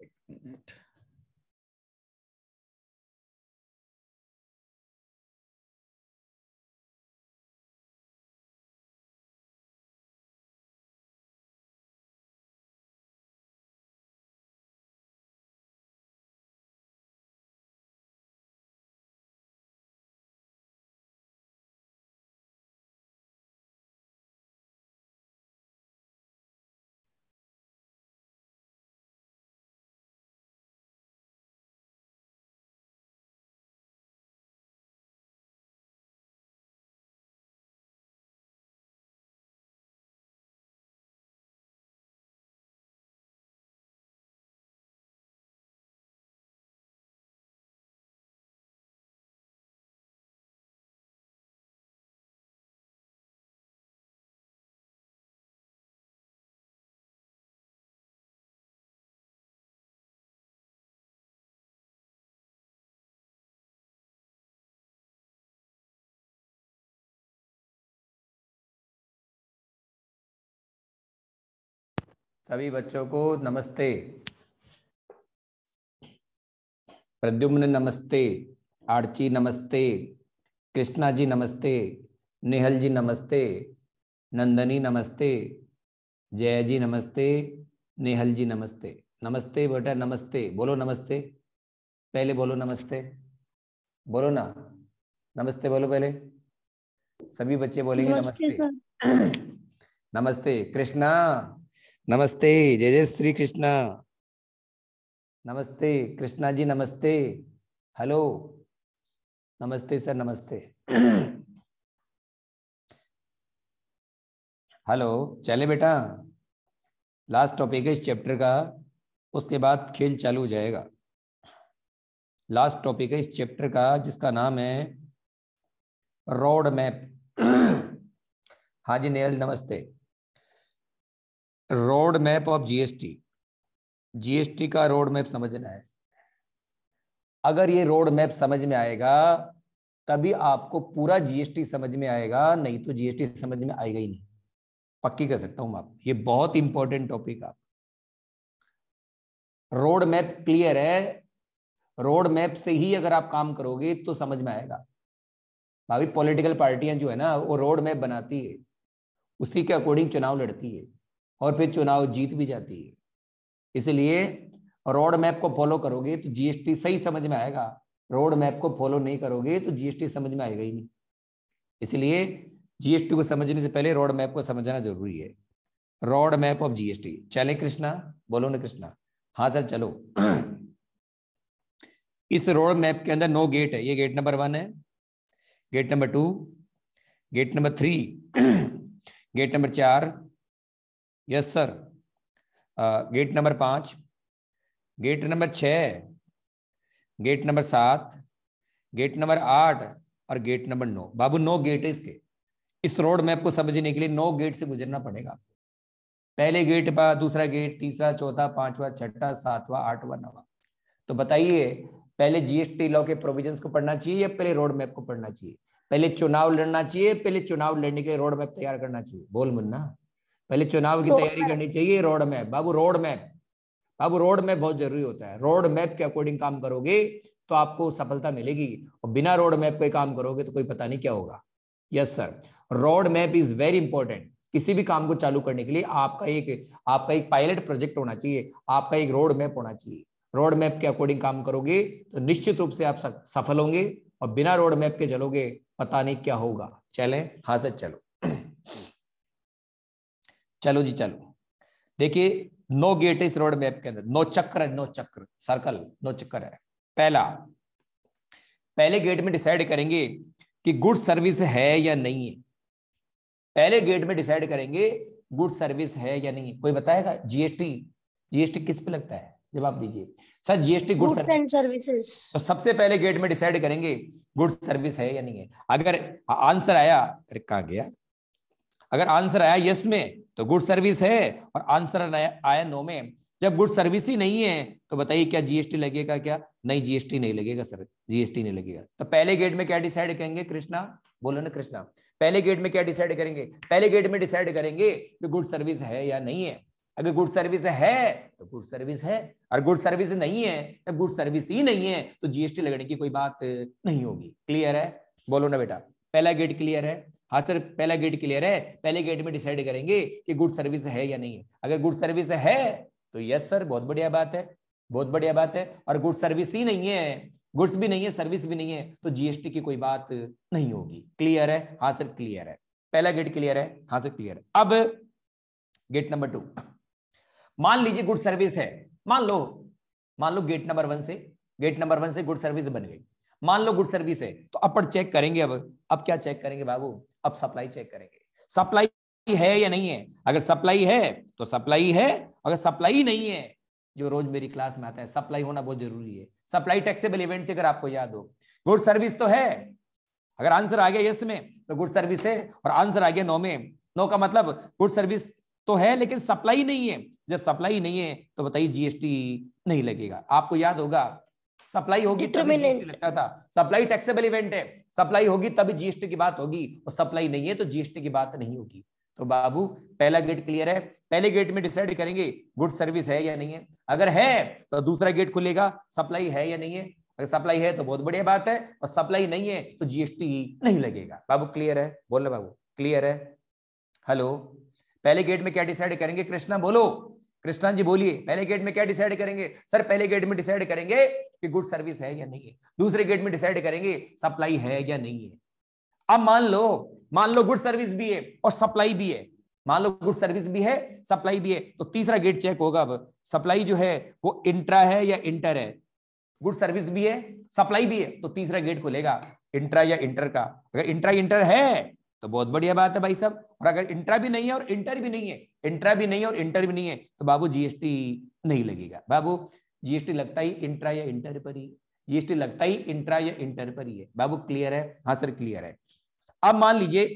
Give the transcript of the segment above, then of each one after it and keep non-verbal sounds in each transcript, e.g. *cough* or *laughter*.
Wait a minute. सभी बच्चों को नमस्ते प्रद्युम्न नमस्ते आर्ची नमस्ते कृष्णा जी नमस्ते निहल जी नमस्ते नंदनी नमस्ते जय जी नमस्ते नेहल जी नमस्ते नमस्ते बेटा नमस्ते बोलो नमस्ते पहले बोलो नमस्ते बोलो ना नमस्ते बोलो पहले सभी बच्चे बोलेंगे नमस्ते नमस्ते *clears throat* कृष्णा नमस्ते जय जय श्री कृष्णा नमस्ते कृष्णा जी नमस्ते हेलो नमस्ते सर नमस्ते हेलो चले बेटा लास्ट टॉपिक है इस चैप्टर का उसके बाद खेल चालू हो जाएगा लास्ट टॉपिक है इस चैप्टर का जिसका नाम है रोड मैप हाँ जी नेहल नमस्ते road map of GST GST का रोड मैप समझना है अगर ये रोड मैप समझ में आएगा तभी आपको पूरा जीएसटी समझ में आएगा नहीं तो जीएसटी समझ में आएगा ही नहीं पक्की कर सकता हूं आप ये बहुत इंपॉर्टेंट टॉपिक आप रोड मैप क्लियर है रोड मैप से ही अगर आप काम करोगे तो समझ में आएगा भाभी पॉलिटिकल पार्टियां जो है ना वो रोड मैप बनाती है उसी के अकॉर्डिंग चुनाव लड़ती है और फिर चुनाव जीत भी जाती है इसलिए रोड मैप को फॉलो करोगे तो जीएसटी सही समझ में आएगा रोड मैप को फॉलो नहीं करोगे तो जीएसटी समझ में आएगा ही नहीं इसलिए जीएसटी को समझने से पहले रोड मैप को समझना जरूरी है रोड मैप ऑफ जीएसटी चले कृष्णा बोलो ना कृष्णा हाँ सर चलो *clears throat* इस रोड मैप के अंदर नो गेट है ये गेट नंबर वन है gate number two gate number three *clears throat* gate number चार यस सर गेट नंबर पाँच गेट नंबर छ गेट नंबर सात गेट नंबर आठ और गेट नंबर नौ बाबू नौ गेट है इसके इस रोड मैप को समझने के लिए नौ गेट से गुजरना पड़ेगा आपको पहले गेट पर दूसरा गेट तीसरा चौथा पांचवा छठा सातवा आठवा नवा तो बताइए पहले जीएसटी लॉ के प्रोविजन को पढ़ना चाहिए या पहले रोड मैप को पढ़ना चाहिए पहले चुनाव लड़ना चाहिए पहले चुनाव लड़ने के लिए रोड मैप तैयार करना चाहिए बोल मुन्ना पहले चुनाव की तैयारी करनी चाहिए रोड मैप बाबू रोड मैप बाबू रोड मैप बहुत जरूरी होता है रोड मैप के अकॉर्डिंग काम करोगे तो आपको सफलता मिलेगी और बिना रोड मैप पे काम करोगे तो कोई पता नहीं क्या होगा yes sir road map is very important किसी भी काम को चालू करने के लिए आपका एक आपका एक पायलट प्रोजेक्ट होना चाहिए आपका एक रोड मैप होना चाहिए रोड मैप के अकॉर्डिंग काम करोगे तो निश्चित रूप से आप सफल होंगे और बिना रोड मैप के चलोगे पता नहीं क्या होगा चले हाजत चलो चलो जी चलो देखिए नो गेट इस रोड मैप के अंदर नो चक्र है नो चक्र सर्कल नो चक्र है पहला पहले गेट में डिसाइड करेंगे कि गुड सर्विस है या नहीं है पहले गेट में डिसाइड करेंगे गुड सर्विस है या नहीं कोई बताएगा जीएसटी जीएसटी किस पे लगता है जवाब दीजिए सर जीएसटी गुड सर्विस सबसे पहले गेट में डिसाइड करेंगे गुड सर्विस है या नहीं है अगर आंसर आया कहा गया अगर आंसर आया यस में तो गुड सर्विस है और आंसर आया नो में जब गुड सर्विस ही नहीं है तो बताइए क्या जीएसटी लगेगा क्या नहीं जीएसटी नहीं लगेगा सर जीएसटी नहीं लगेगा तो पहले गेट में क्या डिसाइड करेंगे कृष्णा बोलो ना कृष्णा पहले गेट में क्या डिसाइड करेंगे पहले गेट में डिसाइड करेंगे कि गुड सर्विस है या नहीं है अगर गुड सर्विस है तो गुड सर्विस है और गुड सर्विस नहीं है जब गुड सर्विस ही नहीं है तो जीएसटी लगने की कोई बात नहीं होगी क्लियर है बोलो ना बेटा पहला गेट क्लियर है हाँ सर पहला गेट क्लियर है पहले गेट में डिसाइड करेंगे कि गुड सर्विस है या नहीं है अगर गुड सर्विस है तो यस सर बहुत बढ़िया बात है बहुत बढ़िया बात है और गुड सर्विस ही नहीं है गुड्स भी नहीं है सर्विस भी नहीं है तो जीएसटी की कोई बात नहीं होगी क्लियर है हाँ सर क्लियर है पहला गेट क्लियर है हाँ सर क्लियर अब गेट नंबर टू मान लीजिए गुड सर्विस है मान लो मान लो गेट नंबर वन से गेट नंबर वन से गुड सर्विस बन गई मान लो गुड सर्विस है तो अपर चेक करेंगे अब अब क्या चेक करेंगे बाबू अब सप्लाई चेक करेंगे सप्लाई है या नहीं है अगर सप्लाई है तो सप्लाई है अगर सप्लाई नहीं है जो रोज मेरी क्लास में आता है सप्लाई होना बहुत जरूरी है सप्लाई टैक्सेबल इवेंट अगर आपको याद हो गुड सर्विस तो है अगर आंसर आ गया यस में तो गुड सर्विस है और आंसर आ गया नो में नो का मतलब गुड सर्विस तो है लेकिन सप्लाई नहीं है जब सप्लाई नहीं है तो बताइए जीएसटी नहीं लगेगा आपको याद होगा सप्लाई होगी लगता था सप्लाई टैक्सेबल इवेंट है सप्लाई होगी तभी जीएसटी की बात होगी और सप्लाई नहीं है तो जीएसटी की बात नहीं होगी तो बाबू पहला गेट क्लियर है पहले गेट में डिसाइड करेंगे गुड सर्विस है या नहीं है अगर है तो दूसरा गेट खुलेगा सप्लाई है या नहीं है अगर सप्लाई है तो बहुत बढ़िया बात है और सप्लाई नहीं है तो जीएसटी नहीं लगेगा बाबू क्लियर है बोल रहे बाबू क्लियर है हेलो पहले गेट में क्या डिसाइड करेंगे कृष्णा बोलो कृष्णा जी बोलिए पहले गेट में क्या डिसाइड करेंगे सर पहले गेट में डिसाइड करेंगे कि गुड सर्विस है या नहीं है दूसरे गेट में डिसाइड करेंगे सप्लाई है या नहीं है अब मान लो मान लो गुड सर्विस भी है और सप्लाई भी है मान लो गुड सर्विस भी है सप्लाई भी है तो तीसरा गेट चेक होगा अब सप्लाई जो है वो इंट्रा है या इंटर है गुड सर्विस भी है सप्लाई भी है तो तीसरा गेट खुलेगा इंट्रा या इंटर का अगर इंट्रा इंटर है तो बहुत बढ़िया बात है भाई साहब और अगर इंट्रा भी नहीं है और इंटर भी नहीं है इंट्रा भी नहीं है और इंटर भी नहीं है तो बाबू जीएसटी नहीं लगेगा बाबू जीएसटी लगता ही इंट्रा या इंटर पर ही जीएसटी लगता ही इंट्रा या इंटर पर ही है बाबू क्लियर है हाँ सर क्लियर है अब मान लीजिए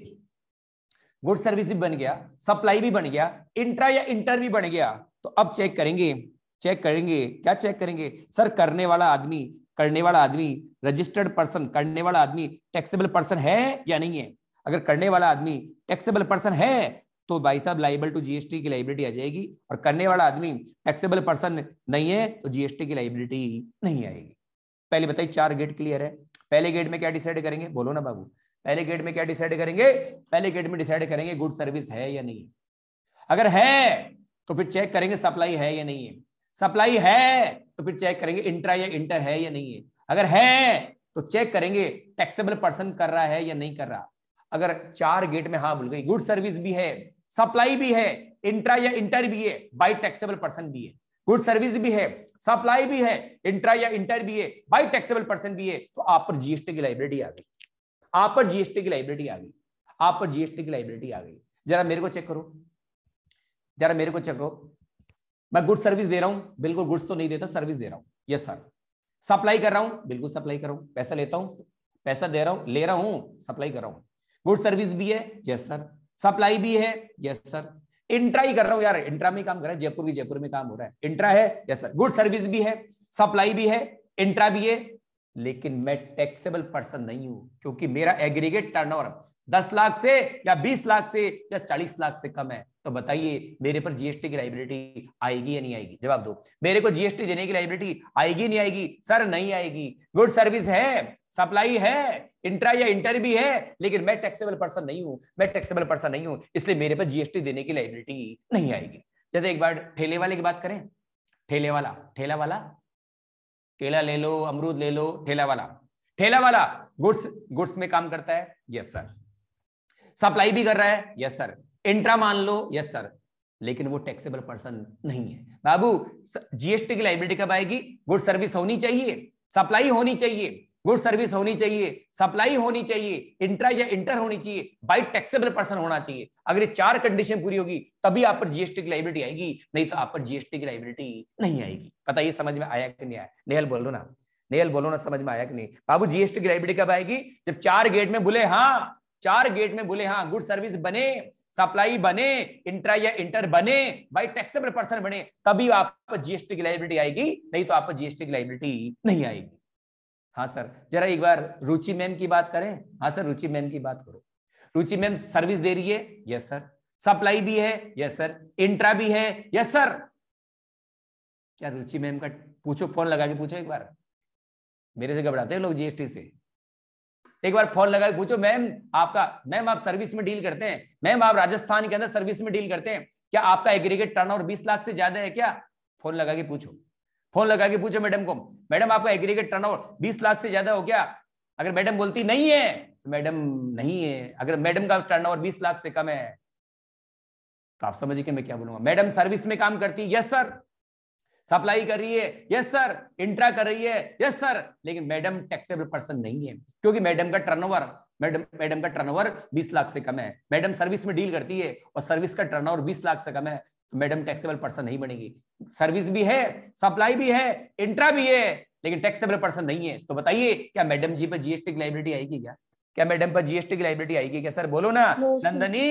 गुड सर्विस भी बन गया सप्लाई भी बन गया इंट्रा या इंटर भी बन गया तो अब चेक करेंगे चेक करेंगे क्या चेक करेंगे सर करने वाला आदमी करने वाला आदमी रजिस्टर्ड पर्सन करने वाला आदमी टैक्सेबल पर्सन है या नहीं है अगर करने वाला आदमी टैक्सेबल पर्सन है तो भाई साहब लाइबल टू जीएसटी की लाइबिलिटी आ जाएगी और करने वाला आदमी टैक्सेबल पर्सन नहीं है तो जीएसटी की लाइबिलिटी नहीं आएगी पहले बताइए चार गेट क्लियर है पहले गेट में क्या डिसाइड करेंगे बोलो ना बाबू पहले गेट में क्या डिसाइड करेंगे पहले गेट में डिसाइड करेंगे गुड सर्विस है या नहीं अगर है तो फिर चेक करेंगे सप्लाई है या नहीं है सप्लाई है तो फिर चेक करेंगे इंट्रा या इंटर है या नहीं है अगर है तो चेक करेंगे टैक्सेबल पर्सन कर रहा है या नहीं कर रहा अगर चार गेट में हाँ बोल गई गुड सर्विस भी है सप्लाई भी है इंट्रा या इंटर भी है बाई टैक्सेबल पर्सन भी है गुड सर्विस भी है सप्लाई भी है इंट्रा या इंटर भी है बाई टैक्सेबल पर्सन भी है तो आप पर जीएसटी की लाइब्रेरी आ गई आप पर जीएसटी की लाइब्रेरी आ गई आप पर जीएसटी की लाइब्रेरी आ गई जरा मेरे को चेक करो जरा मेरे को चेक करो मैं गुड सर्विस दे रहा हूं बिल्कुल गुड्स तो नहीं देता सर्विस दे रहा हूं यस सर सप्लाई कर रहा हूं बिल्कुल सप्लाई कर रहा हूं पैसा लेता हूं पैसा दे रहा हूं ले रहा हूं सप्लाई कर रहा हूं गुड सर्विस भी है यस सर सप्लाई भी है यस सर इंट्रा ही कर रहा हूं यार इंट्रा में काम कर रहा है जयपुर भी जयपुर में काम हो रहा है इंट्रा है यस सर गुड सर्विस भी है सप्लाई भी है इंट्रा भी है लेकिन मैं टैक्सेबल पर्सन नहीं हूं क्योंकि मेरा एग्रीगेट टर्नओवर दस लाख से या बीस लाख से या चालीस लाख से कम है तो बताइए मेरे पर जीएसटी की लाइबिलिटी आएगी या नहीं आएगी जवाब दो मेरे को जीएसटी देने की लाइबिलिटी आएगी नहीं आएगी सर नहीं आएगी गुड सर्विस है सप्लाई है इंट्रा या इंटर भी है लेकिन मैं टैक्सेबल पर्सन नहीं हूं मैं टैक्सेबल पर्सन नहीं हूं इसलिए मेरे पर जीएसटी देने की लाइबिलिटी नहीं आएगी जैसे एक बार ठेले वाले की बात करें ठेले वाला ठेला वाला केला ले लो अमरूद ले लो ठेला वाला ठेला वाला गुड्स गुड्स में काम करता है यस सर सप्लाई भी कर रहा है यस सर इंट्रा मान लो यस सर लेकिन वो टैक्सेबल पर्सन नहीं है बाबू जीएसटी की लाइबिलिटी कब आएगी गुड सर्विस होनी चाहिए सप्लाई होनी चाहिए गुड सर्विस होनी चाहिए सप्लाई होनी चाहिए इंट्रा या इंटर होनी चाहिए बाय टैक्सेबल पर्सन होना चाहिए अगर ये चार कंडीशन पूरी होगी तभी आप पर जीएसटी की लाइबिलिटी आएगी नहीं तो आप पर जीएसटी की लाइबिलिटी नहीं आएगी पता ये समझ में आया कि नहीं आया नेहल बोलो ना नेहल बोलो ना समझ में आया कि नहीं बाबू जीएसटी की लाइबिलिटी कब आएगी जब चार गेट में बोले हाँ चार गेट में बोले हाँ गुड सर्विस बने सप्लाई बने इंट्रा या इंटर बने बाई टैक्सेबल पर्सन बने तभी आपको जीएसटी की लाइबिलिटी आएगी नहीं तो आपको जीएसटी की लाइबिलिटी नहीं आएगी हाँ सर जरा एक बार रुचि मैम की बात करें हाँ सर रुचि मैम की बात करो रुचि मैम सर्विस दे रही है यस सर सप्लाई भी है यस सर इंट्रा भी है यस सर क्या रुचि मैम का पूछो फोन लगा के पूछो एक बार मेरे से घबराते हैं लोग जीएसटी से एक बार फोन लगा पूछो मैम आपका मैम आप सर्विस में डील करते हैं मैम आप राजस्थान के अंदर सर्विस में डील करते हैं क्या आपका एग्रीगेट टर्नओवर 20 लाख से ज्यादा है क्या फोन लगा के पूछो फोन लगा के पूछो मैडम को मैडम आपका एग्रीगेट टर्नओवर 20 लाख से ज्यादा हो क्या अगर मैडम बोलती नहीं है तो मैडम नहीं है अगर मैडम का टर्न ओवर लाख से कम है तो आप समझिए मैं क्या बोलूंगा मैडम सर्विस में काम करती यस सर सप्लाई कर रही है यस सर इंट्रा कर रही है यस सर लेकिन मैडम टैक्सेबल पर्सन नहीं है क्योंकि मैडम का टर्नओवर मैडम मैडम का टर्नओवर 20 लाख से कम है मैडम सर्विस में डील करती है और सर्विस का टर्नओवर 20 लाख से कम है तो मैडम टैक्सेबल पर्सन नहीं बनेगी सर्विस भी है सप्लाई भी है इंट्रा भी है लेकिन टैक्सेबल पर्सन नहीं है तो बताइए क्या मैडम जी पर जीएसटी की लाइबिलिटी आएगी क्या क्या मैडम पर जीएसटी की लाइबिलिटी आएगी क्या सर बोलो ना नंदनी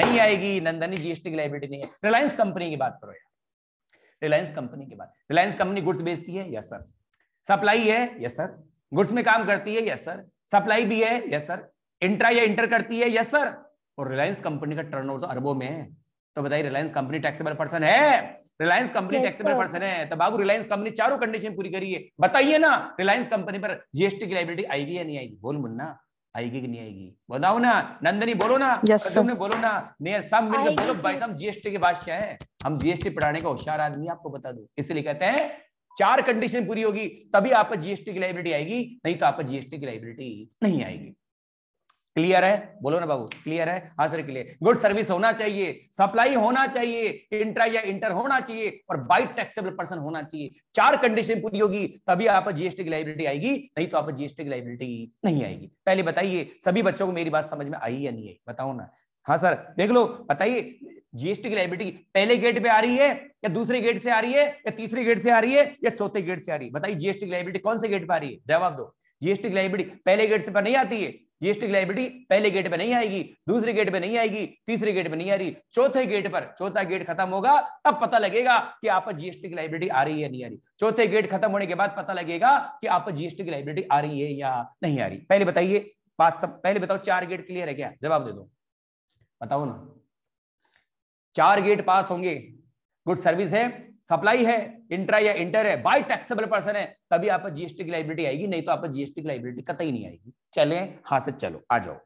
नहीं आएगी नंदनी जीएसटी की लाइबिलिटी नहीं है रिलायंस कंपनी की बात करो यार रिलायंस कंपनी के बाद रिलायंस कंपनी गुड्स बेचती है यस सर सप्लाई है यस सर गुड्स में काम करती है यस सर सप्लाई भी है यस सर इंट्रा या इंटर करती है यस सर और रिलायंस कंपनी का टर्न तो अरबों में है तो बताइए रिलायंस कंपनी टैक्सेबल पर्सन है रिलायंस कंपनी टैक्सेबल पर्सन है तो बाबू रिलायंस कंपनी चारों कंडीशन पूरी करिए बताइए ना रिलायंस कंपनी पर जीएसटी की लाइबिलिटी आएगी या नहीं आएगी बोल मुन्ना आएगी कि नहीं आएगी बताओ ना नंदनी बोलो ना yes, तुमने बोलो ना मेयर सब मिलकर बोलो भाई साहब जीएसटी के बादशाह हैं हम जीएसटी पढ़ाने का होशियार आदमी आपको बता दो इसलिए कहते हैं चार कंडीशन पूरी होगी तभी आप जीएसटी की लाइबिलिटी आएगी नहीं तो आप जीएसटी की लाइबिलिटी नहीं आएगी क्लियर है बोलो ना बाबू क्लियर है हाँ सर क्लियर गुड सर्विस होना चाहिए सप्लाई होना चाहिए इंट्रा या इंटर होना चाहिए और बाई टैक्सेबल पर्सन होना चाहिए चार कंडीशन पूरी होगी तभी आप जीएसटी की लाइबिलिटी आएगी नहीं तो आप जीएसटी की लाइबिलिटी नहीं आएगी पहले बताइए सभी बच्चों को मेरी बात समझ में आई या नहीं आई बताओ ना हाँ सर देख लो बताइए जीएसटी की लाइबिलिटी पहले गेट पे आ रही है या दूसरे गेट से आ रही है या तीसरे गेट से आ रही है या चौथे गेट से आ रही है बताइए जीएसटी की लाइबिलिटी कौन से गेट पर आ रही है जवाब दो जीएसटी की लाइबिलिटी पहले गेट से पर नहीं आती है जीएसटी की लाइबिलिटी पहले गेट पे नहीं आएगी दूसरे गेट पे नहीं आएगी तीसरे गेट पे नहीं आ रही चौथे गेट पर चौथा गेट खत्म होगा तब पता लगेगा कि आप जीएसटी की लाइबिलिटी आ रही है या नहीं आ रही चौथे गेट खत्म होने के बाद पता लगेगा कि आप जीएसटी की लाइबिलिटी आ रही है या नहीं आ रही पहले बताइए पास सब पहले बताओ चार गेट क्लियर है क्या जवाब दे दो बताओ ना चार गेट पास होंगे गुड सर्विस है सप्लाई है इंट्रा या इंटर है बाई टैक्सेबल पर्सन है तभी आप जीएसटी की लाइबिलिटी आएगी नहीं तो आप जीएसटी की लाइबिलिटी कतई नहीं आएगी चले हाथ से चलो आ जाओ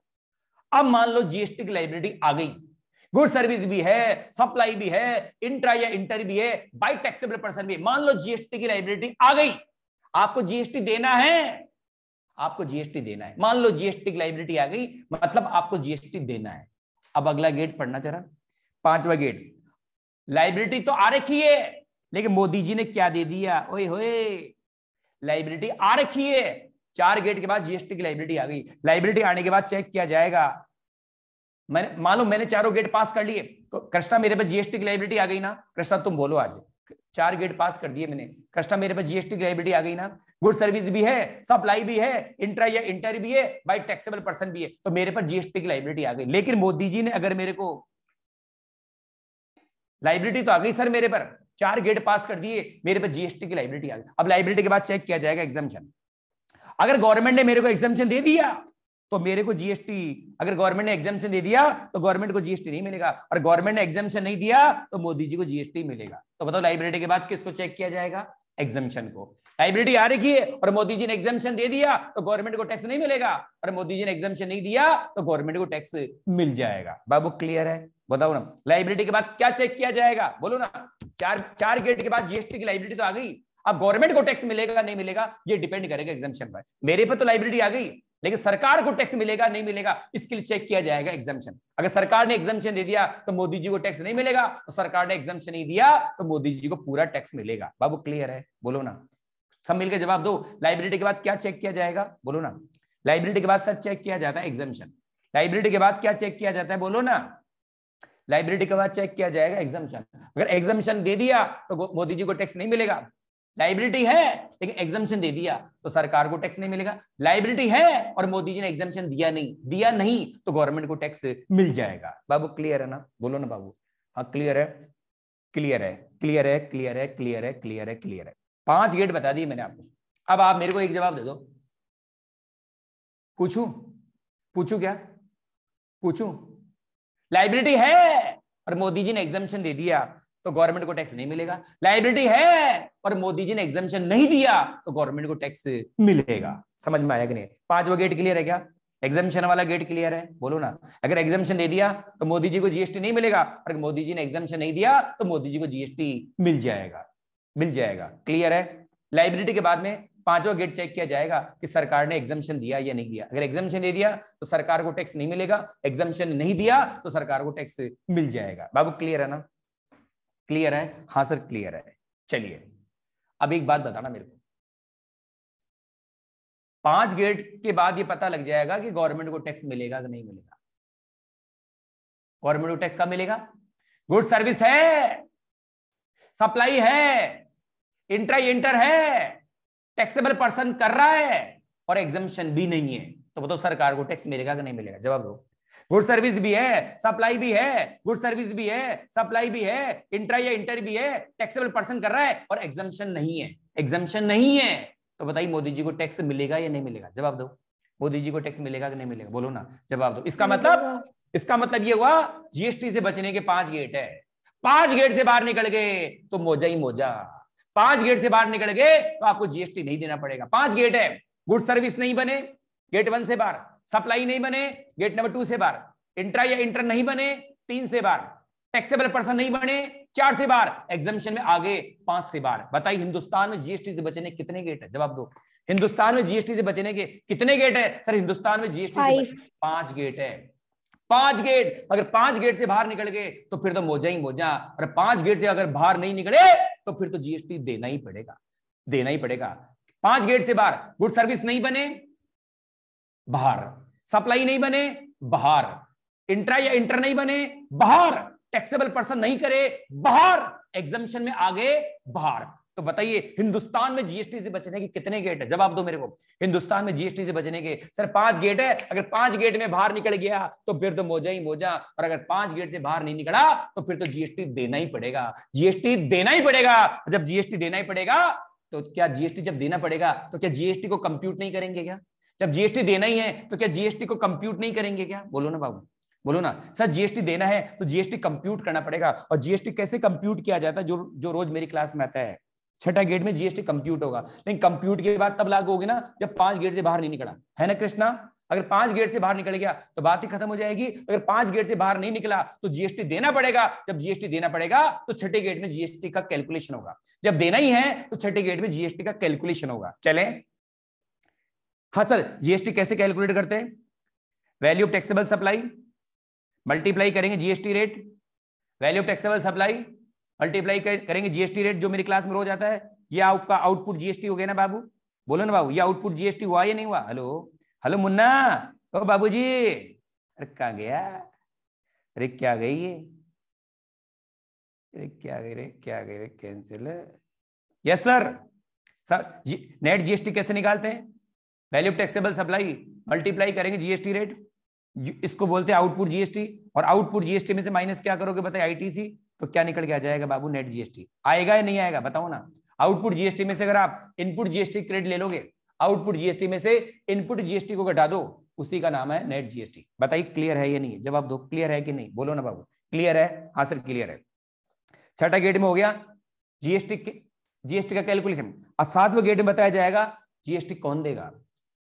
अब मान लो जीएसटी की लाइबिलिटी आ गई गुड सर्विस भी है सप्लाई भी है इंट्रा या इंटर भी है बाई टैक्सेबल पर्सन भी मान लो जीएसटी की लाइबिलिटी आ गई आपको जीएसटी देना है आपको जीएसटी देना है मान लो जीएसटी की लाइबिलिटी आ गई मतलब आपको जीएसटी देना है अब अगला गेट पढ़ना चाह रहा पांचवा गेट लाइबिलिटी तो आ रखी है लेकिन मोदी जी ने क्या दे दिया ओए होए लाइबिलिटी आ रखी है चार गेट के बाद जीएसटी की लाइबिलिटी आ गई लाइबिलिटी आने के बाद चेक किया जाएगा मैंने मान लो मैंने चारों गेट पास कर लिए तो कृष्णा मेरे पास जीएसटी की लाइबिलिटी आ गई ना कृष्णा तुम बोलो आज चार गेट पास कर दिए मैंने कृष्णा मेरे पास जीएसटी की लाइबिलिटी आ गई ना गुड सर्विस भी है सप्लाई भी है इंटर या इंटर भी है बाई टैक्सेबल पर्सन भी है तो मेरे पास जीएसटी की लाइबिलिटी आ गई लेकिन मोदी जी ने अगर मेरे को लाइब्रेरी तो आ गई सर मेरे पर चार गेट पास कर दिए मेरे पे जीएसटी की लाइब्रेटी आ गई अब लाइब्रेटी के बाद चेक किया जाएगा एग्जामेशन अगर गवर्नमेंट ने मेरे को एग्जामेशन दे दिया तो मेरे को जीएसटी अगर गवर्नमेंट ने एग्जामेशन दे दिया तो गवर्नमेंट को जीएसटी नहीं मिलेगा और गवर्नमेंट ने एग्जामेशन नहीं दिया तो मोदी जी को जीएसटी मिलेगा तो बताओ लाइब्रेटी के बाद किसको चेक किया जाएगा एग्जामेशन को लाइब्रेटी आ रही है और मोदी जी ने एग्जामेशन दे दिया तो गवर्नमेंट को टैक्स नहीं मिलेगा और मोदी जी ने एग्जामेशन नहीं दिया तो गवर्नमेंट को टैक्स मिल जाएगा बाबू क्लियर है बताओ ना लाइब्रेरी के बाद क्या चेक किया जाएगा बोलो ना चार चार गेट के बाद जीएसटी की लाइब्रेरी तो आ गई अब गवर्नमेंट को टैक्स मिलेगा नहीं मिलेगा ये डिपेंड करेगा एग्जामेशन पर मेरे पे तो लाइब्रेरी आ गई लेकिन सरकार को टैक्स मिलेगा नहीं मिलेगा इसके लिए चेक किया जाएगा एग्जामेशन अगर सरकार ने एग्जामेशन दे दिया तो मोदी जी को टैक्स नहीं मिलेगा तो सरकार ने एग्जामेशन नहीं दिया तो मोदी जी को पूरा टैक्स मिलेगा बाबू क्लियर है बोलो ना सब मिलकर जवाब दो लाइब्रेरी के बाद क्या चेक किया जाएगा बोलो ना लाइब्रेरी के बाद सर चेक किया जाता है एग्जामेशन लाइब्रेरी के बाद क्या चेक किया जाता है बोलो ना लाइब्रेरी के बाद चेक किया जाएगा एग्जामेशन अगर एग्जामेशन दे दिया तो मोदी जी को टैक्स नहीं मिलेगा लाइब्रेटी है लेकिन एग्जामेशन दे दिया तो सरकार को टैक्स नहीं मिलेगा लाइब्रेरी है और मोदी जी ने एग्जामेशन दिया नहीं दिया नहीं तो गवर्नमेंट को टैक्स मिल जाएगा बाबू क्लियर है ना बोलो ना बाबू हाँ क्लियर है क्लियर है क्लियर है क्लियर है क्लियर है क्लियर है क्लियर है पांच गेट बता दिए मैंने आपको अब आप मेरे को एक जवाब दे दो पूछू पूछू क्या पूछू लाइबिलिटी है और मोदी जी ने एग्जामेशन दे दिया तो गवर्नमेंट को टैक्स नहीं मिलेगा लाइबिलिटी है और मोदी जी ने एग्जामेशन नहीं दिया तो गवर्नमेंट को टैक्स मिलेगा समझ में आया कि नहीं पांचवा गेट क्लियर है क्या एग्जामेशन वाला गेट क्लियर है बोलो ना अगर एग्जामेशन दे दिया तो मोदी जी को जीएसटी नहीं मिलेगा और मोदी जी ने एग्जामेशन नहीं दिया तो मोदी जी को जीएसटी मिल जाएगा मिल जाएगा क्लियर है लाइब्रेरी के बाद में पांचों गेट चेक किया जाएगा कि सरकार ने एग्जामेशन दिया या नहीं दिया अगर एग्जामेशन दे दिया तो सरकार को टैक्स नहीं मिलेगा एग्जामेशन नहीं दिया तो सरकार को टैक्स मिल जाएगा बाबू क्लियर है ना क्लियर है हाँ सर क्लियर है चलिए अब एक बात बताना मेरे को पांच गेट के बाद ये पता लग जाएगा कि गवर्नमेंट को टैक्स मिलेगा कि नहीं मिलेगा गवर्नमेंट को टैक्स कब मिलेगा गुड सर्विस है सप्लाई है इंटर इंटर है टैक्सेबल पर्सन कर रहा है और एग्जामेशन भी नहीं है तो बताओ सरकार को टैक्स मिलेगा कि नहीं मिलेगा जवाब दो गुड सर्विस भी है सप्लाई भी है गुड सर्विस भी है सप्लाई भी है इंटर या इंटर भी है टैक्सेबल पर्सन कर रहा है और एग्जामेशन नहीं है एग्जामेशन नहीं है तो बताइए मोदी जी को टैक्स मिलेगा या नहीं मिलेगा जवाब दो मोदी जी को टैक्स मिलेगा कि नहीं मिलेगा बोलो ना जवाब दो इसका मतलब इसका मतलब ये हुआ जीएसटी से बचने के पांच गेट है पांच गेट से बाहर निकल गए तो मोजा ही मोजा पांच गेट से बाहर निकल गए तो आपको जीएसटी नहीं देना पड़ेगा पांच गेट है गुड सर्विस नहीं बने गेट वन से बाहर सप्लाई नहीं बने गेट नंबर टू से बाहर इंट्रा या इंटर नहीं बने तीन से बाहर टैक्सेबल पर्सन नहीं बने चार से बार एग्जामिशन में आगे पांच से बार बताइए हिंदुस्तान में जीएसटी से बचने कितने गेट है जवाब दो हिंदुस्तान में जीएसटी से बचने के कितने गेट है सर हिंदुस्तान में जीएसटी से पांच गेट है पांच गेट अगर पांच गेट से बाहर निकल गए तो फिर तो मोजा ही मोजा और पांच गेट से अगर बाहर नहीं निकले तो फिर तो जीएसटी देना ही पड़ेगा देना ही पड़ेगा पांच गेट से बाहर गुड सर्विस नहीं बने बाहर सप्लाई नहीं बने बाहर इंट्रा या इंटर नहीं बने बाहर टैक्सेबल पर्सन नहीं करे बाहर एग्जामेशन में आगे बाहर तो बताइए हिंदुस्तान में जीएसटी से बचने के कितने गेट है जवाब दो मेरे को हिंदुस्तान में जीएसटी से बचने के सर पांच गेट है अगर पांच गेट में बाहर निकल गया तो फिर तो मोजा ही मोजा और अगर पांच गेट से बाहर नहीं निकला तो फिर तो जीएसटी देना ही पड़ेगा जीएसटी देना ही पड़ेगा जब जीएसटी देना ही पड़ेगा तो क्या जीएसटी जब देना पड़ेगा तो क्या जीएसटी को कंप्यूट नहीं करेंगे क्या जब जीएसटी देना ही है तो क्या जीएसटी को कंप्यूट नहीं करेंगे क्या बोलो ना बाबू बोलो ना सर जीएसटी देना है तो जीएसटी कंप्यूट करना पड़ेगा और जीएसटी कैसे कंप्यूट किया जाता है जो जो रोज मेरी क्लास में आता है छठा गेट में जीएसटी कंप्यूट होगा लेकिन कंप्यूट के बाद तब लागू होगी ना जब पांच गेट से बाहर नहीं निकला है ना कृष्णा अगर पांच गेट से बाहर निकल गया तो बात ही खत्म हो जाएगी अगर पांच गेट से बाहर नहीं निकला तो जीएसटी देना पड़ेगा जब जीएसटी देना पड़ेगा तो छठे गेट में जीएसटी का कैलकुलेशन होगा जब देना ही है तो छठे गेट में जीएसटी का कैलकुलेशन होगा चले हाँ सर जीएसटी कैसे कैलकुलेट करते हैं value of taxable supply multiply करेंगे GST rate value of taxable supply multiply करेंगे जीएसटी रेट जो मेरी क्लास में रोज आता है ये आपका आउटपुट जीएसटी हो गया ना बाबू बोलो ना बाबू ये आउटपुट जीएसटी हुआ या नहीं हुआ हेलो हेलो मुन्ना ओ बाबू जी अरे कहा गया अरे क्या गई ये अरे क्या गई रे क्या गई रे कैंसिल यस सर सर जी, नेट जीएसटी कैसे निकालते हैं वैल्यू टैक्सेबल सप्लाई मल्टीप्लाई करेंगे जीएसटी रेट इसको बोलते हैं आउटपुट जीएसटी और आउटपुट जीएसटी में से माइनस क्या करोगे बताए आईटीसी तो क्या निकल के आ जाएगा बाबू नेट जीएसटी आएगा या नहीं आएगा बताओ ना आउटपुट जीएसटी में से अगर आप इनपुट जीएसटी क्रेडिट ले लोगे आउटपुट जीएसटी में से इनपुट जीएसटी को घटा दो उसी का नाम है नेट जीएसटी बताइए क्लियर है या नहीं जब आप दो क्लियर है कि नहीं बोलो ना बाबू क्लियर है हाँ सर क्लियर है छठा गेट में हो गया जीएसटी जीएसटी का कैलकुलेशन और सातवें गेट में बताया जाएगा जीएसटी कौन देगा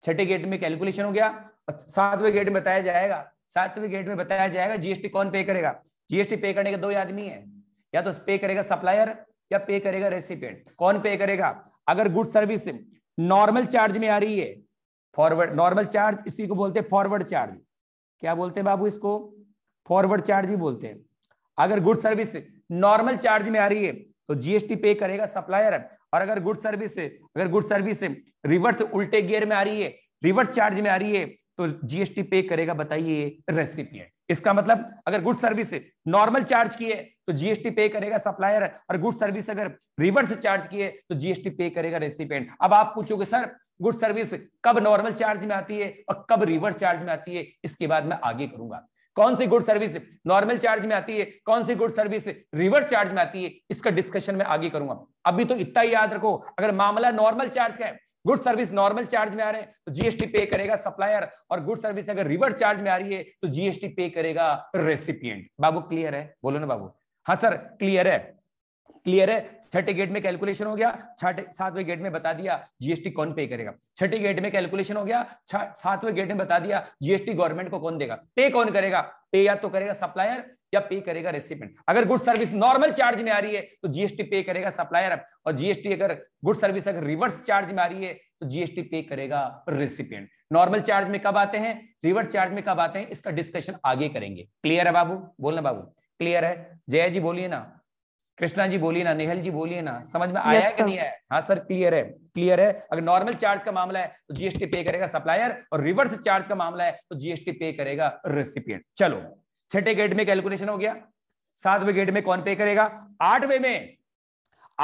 छठे गेट में कैलकुलेशन हो गया सातवें गेट में बताया जाएगा सातवें गेट में बताया जाएगा जीएसटी कौन पे करेगा जीएसटी पे करने के दो आदमी है या तो पे करेगा सप्लायर या पे करेगा रेसिपेंट कौन पे करेगा अगर गुड सर्विस नॉर्मल चार्ज में आ रही है फॉरवर्ड नॉर्मल चार्ज इसी को बोलते हैं फॉरवर्ड चार्ज क्या बोलते हैं बाबू इसको फॉरवर्ड चार्ज भी बोलते हैं अगर गुड सर्विस नॉर्मल चार्ज में आ रही है तो जीएसटी पे करेगा सप्लायर और अगर गुड सर्विस अगर गुड सर्विस रिवर्स उल्टे गियर में आ रही है रिवर्स चार्ज में आ रही है तो जीएसटी पे करेगा बताइए रेसिपिएंट इसका मतलब अगर गुड सर्विस नॉर्मल चार्ज किए तो जीएसटी पे करेगा सप्लायर और गुड सर्विस अगर रिवर्स चार्ज किए तो जीएसटी पे करेगा रेसिपिएंट अब आप पूछोगे सर गुड सर्विस कब नॉर्मल चार्ज में आती है और कब रिवर्स चार्ज में आती है इसके बाद मैं आगे करूंगा कौन सी गुड सर्विस नॉर्मल चार्ज में आती है कौन सी गुड सर्विस रिवर्स चार्ज में आती है इसका डिस्कशन में आगे करूंगा अभी तो इतना ही याद रखो अगर मामला नॉर्मल चार्ज का है गुड सर्विस नॉर्मल चार्ज में आ रहे हैं तो जीएसटी पे करेगा सप्लायर और गुड सर्विस अगर रिवर्स चार्ज में आ रही है तो जीएसटी पे करेगा रेसिपियंट बाबू क्लियर है बोलो ना बाबू हाँ सर क्लियर है क्लियर है छठे गेट में कैलकुलेशन हो गया सातवें गेट में बता दिया जीएसटी कौन पे करेगा छठे गेट में कैलकुलेशन हो गया सातवें गेट में बता दिया जीएसटी गवर्नमेंट को कौन देगा पे कौन करेगा पे या तो करेगा सप्लायर या पे करेगा रेसिपेंट अगर गुड सर्विस नॉर्मल चार्ज में आ रही है तो जीएसटी पे करेगा सप्लायर और जीएसटी अगर गुड सर्विस अगर रिवर्स चार्ज में आ रही है तो जीएसटी पे करेगा रेसिपेंट नॉर्मल चार्ज में कब आते हैं रिवर्स चार्ज में कब आते हैं इसका डिस्कशन आगे करेंगे क्लियर है बाबू बोलना बाबू क्लियर है जया जी बोलिए ना कृष्णा जी बोलिए ना नेहल जी बोलिए ना समझ में आया yes, कि नहीं है हाँ सर क्लियर है क्लियर है अगर नॉर्मल चार्ज का मामला है तो जीएसटी पे करेगा सप्लायर और रिवर्स चार्ज का मामला है तो जीएसटी पे करेगा रेसिपियंट चलो छठे गेट में कैलकुलेशन हो गया सातवें गेट में कौन पे करेगा आठवें में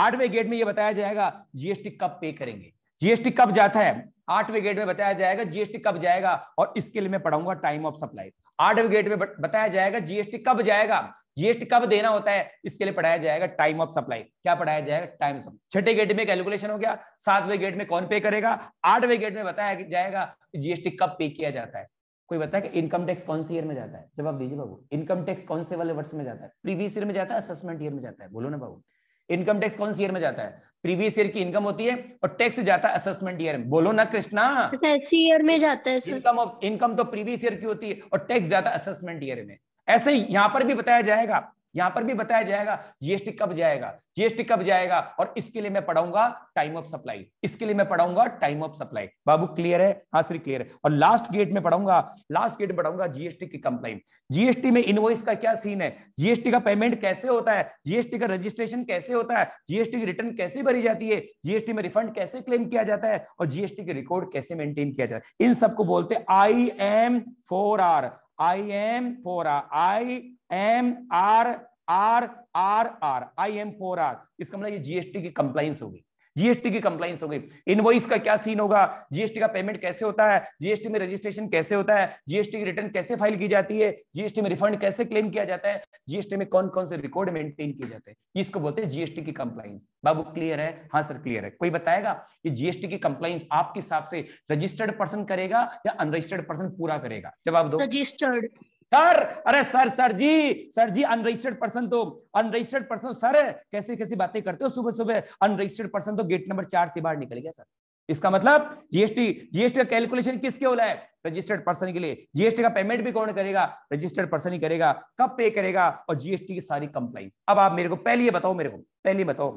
आठवें गेट में यह बताया जाएगा जीएसटी कब पे करेंगे जीएसटी कब जाता है आठवें गेट में बताया जाएगा जीएसटी कब जाएगा और इसके लिए मैं पढ़ाऊंगा टाइम ऑफ सप्लाई आठवें गेट में बताया जाएगा जीएसटी कब जाएगा जीएसटी कब देना होता है इसके लिए पढ़ाया जाएगा टाइम ऑफ सप्लाई क्या पढ़ाया जाएगा टाइम ऑफ छठे गेट में कैलकुलेशन हो गया सातवें गेट में कौन पे करेगा आठवें गेट में बताया जाएगा जीएसटी कब पे किया जाता है कोई बताया कि इनकम टैक्स कौन से ईयर में जाता है जवाब दीजिए बाबू इनकम टैक्स कौन से वाले वर्ष में जाता है प्रीवियस ईयर में जाता है असेसमेंट ईयर में जाता है बोलो ना बाबू इनकम टैक्स कौन सी ईयर में जाता है प्रीवियस ईयर की इनकम होती है और टैक्स जाता है असेसमेंट ईयर में बोलो ना कृष्णा ईयर अच्छा, में जाता है इनकम इनकम तो प्रीवियस ईयर की होती है और टैक्स जाता है असेसमेंट ईयर में ऐसे ही यहां पर भी बताया जाएगा यहां पर भी बताया जाएगा जीएसटी कब जाएगा जीएसटी कब जाएगा और इसके लिए मैं पढ़ाऊंगा टाइम ऑफ सप्लाई इसके लिए मैं पढ़ाऊंगा टाइम ऑफ सप्लाई बाबू क्लियर है हाँ सर क्लियर है और लास्ट गेट में पढ़ाऊंगा लास्ट गेट में पढ़ाऊंगा जीएसटी की कंप्लेन जीएसटी में इनवॉइस का क्या सीन है जीएसटी का पेमेंट कैसे होता है जीएसटी का रजिस्ट्रेशन कैसे होता है जीएसटी की रिटर्न कैसे भरी जाती है जीएसटी में रिफंड कैसे क्लेम किया जाता है और जीएसटी के रिकॉर्ड कैसे मेंटेन किया जाता है इन सबको बोलते I M four R I M four R I M R R R R I M four R इसका मतलब ये जीएसटी की कंप्लाइंस होगी जीएसटी की कंप्लाइंस हो गई इनवॉइस का क्या सीन होगा जीएसटी का पेमेंट कैसे होता है जीएसटी में रजिस्ट्रेशन कैसे होता है जीएसटी की रिटर्न कैसे फाइल की जाती है जीएसटी में रिफंड कैसे क्लेम किया जाता है जीएसटी में कौन कौन से रिकॉर्ड मेंटेन किए जाते हैं इसको बोलते हैं जीएसटी की कंप्लाइंस बाबू क्लियर है हाँ सर क्लियर है कोई बताएगा कि जीएसटी की कंप्लाइंस आपके हिसाब से रजिस्टर्ड पर्सन करेगा या अनरजिस्टर्ड पर्सन पूरा करेगा जवाब दो रजिस्टर्ड सर अरे sir sir ji sir ji unregistered person तो अनरजिस्टर्ड पर्सन सर कैसे कैसी बातें करते हो सुबह सुबह अनरजिस्टर्ड पर्सन तो गेट नंबर चार से बाहर निकल गया सर इसका मतलब जीएसटी जीएसटी का कैलकुलेशन किसके होला है रजिस्टर्ड पर्सन के लिए जीएसटी का पेमेंट भी कौन करेगा रजिस्टर्ड पर्सन ही करेगा कब पे करेगा और जीएसटी की सारी कंप्लाइंस अब आप मेरे को पहले ये बताओ मेरे को पहले बताओ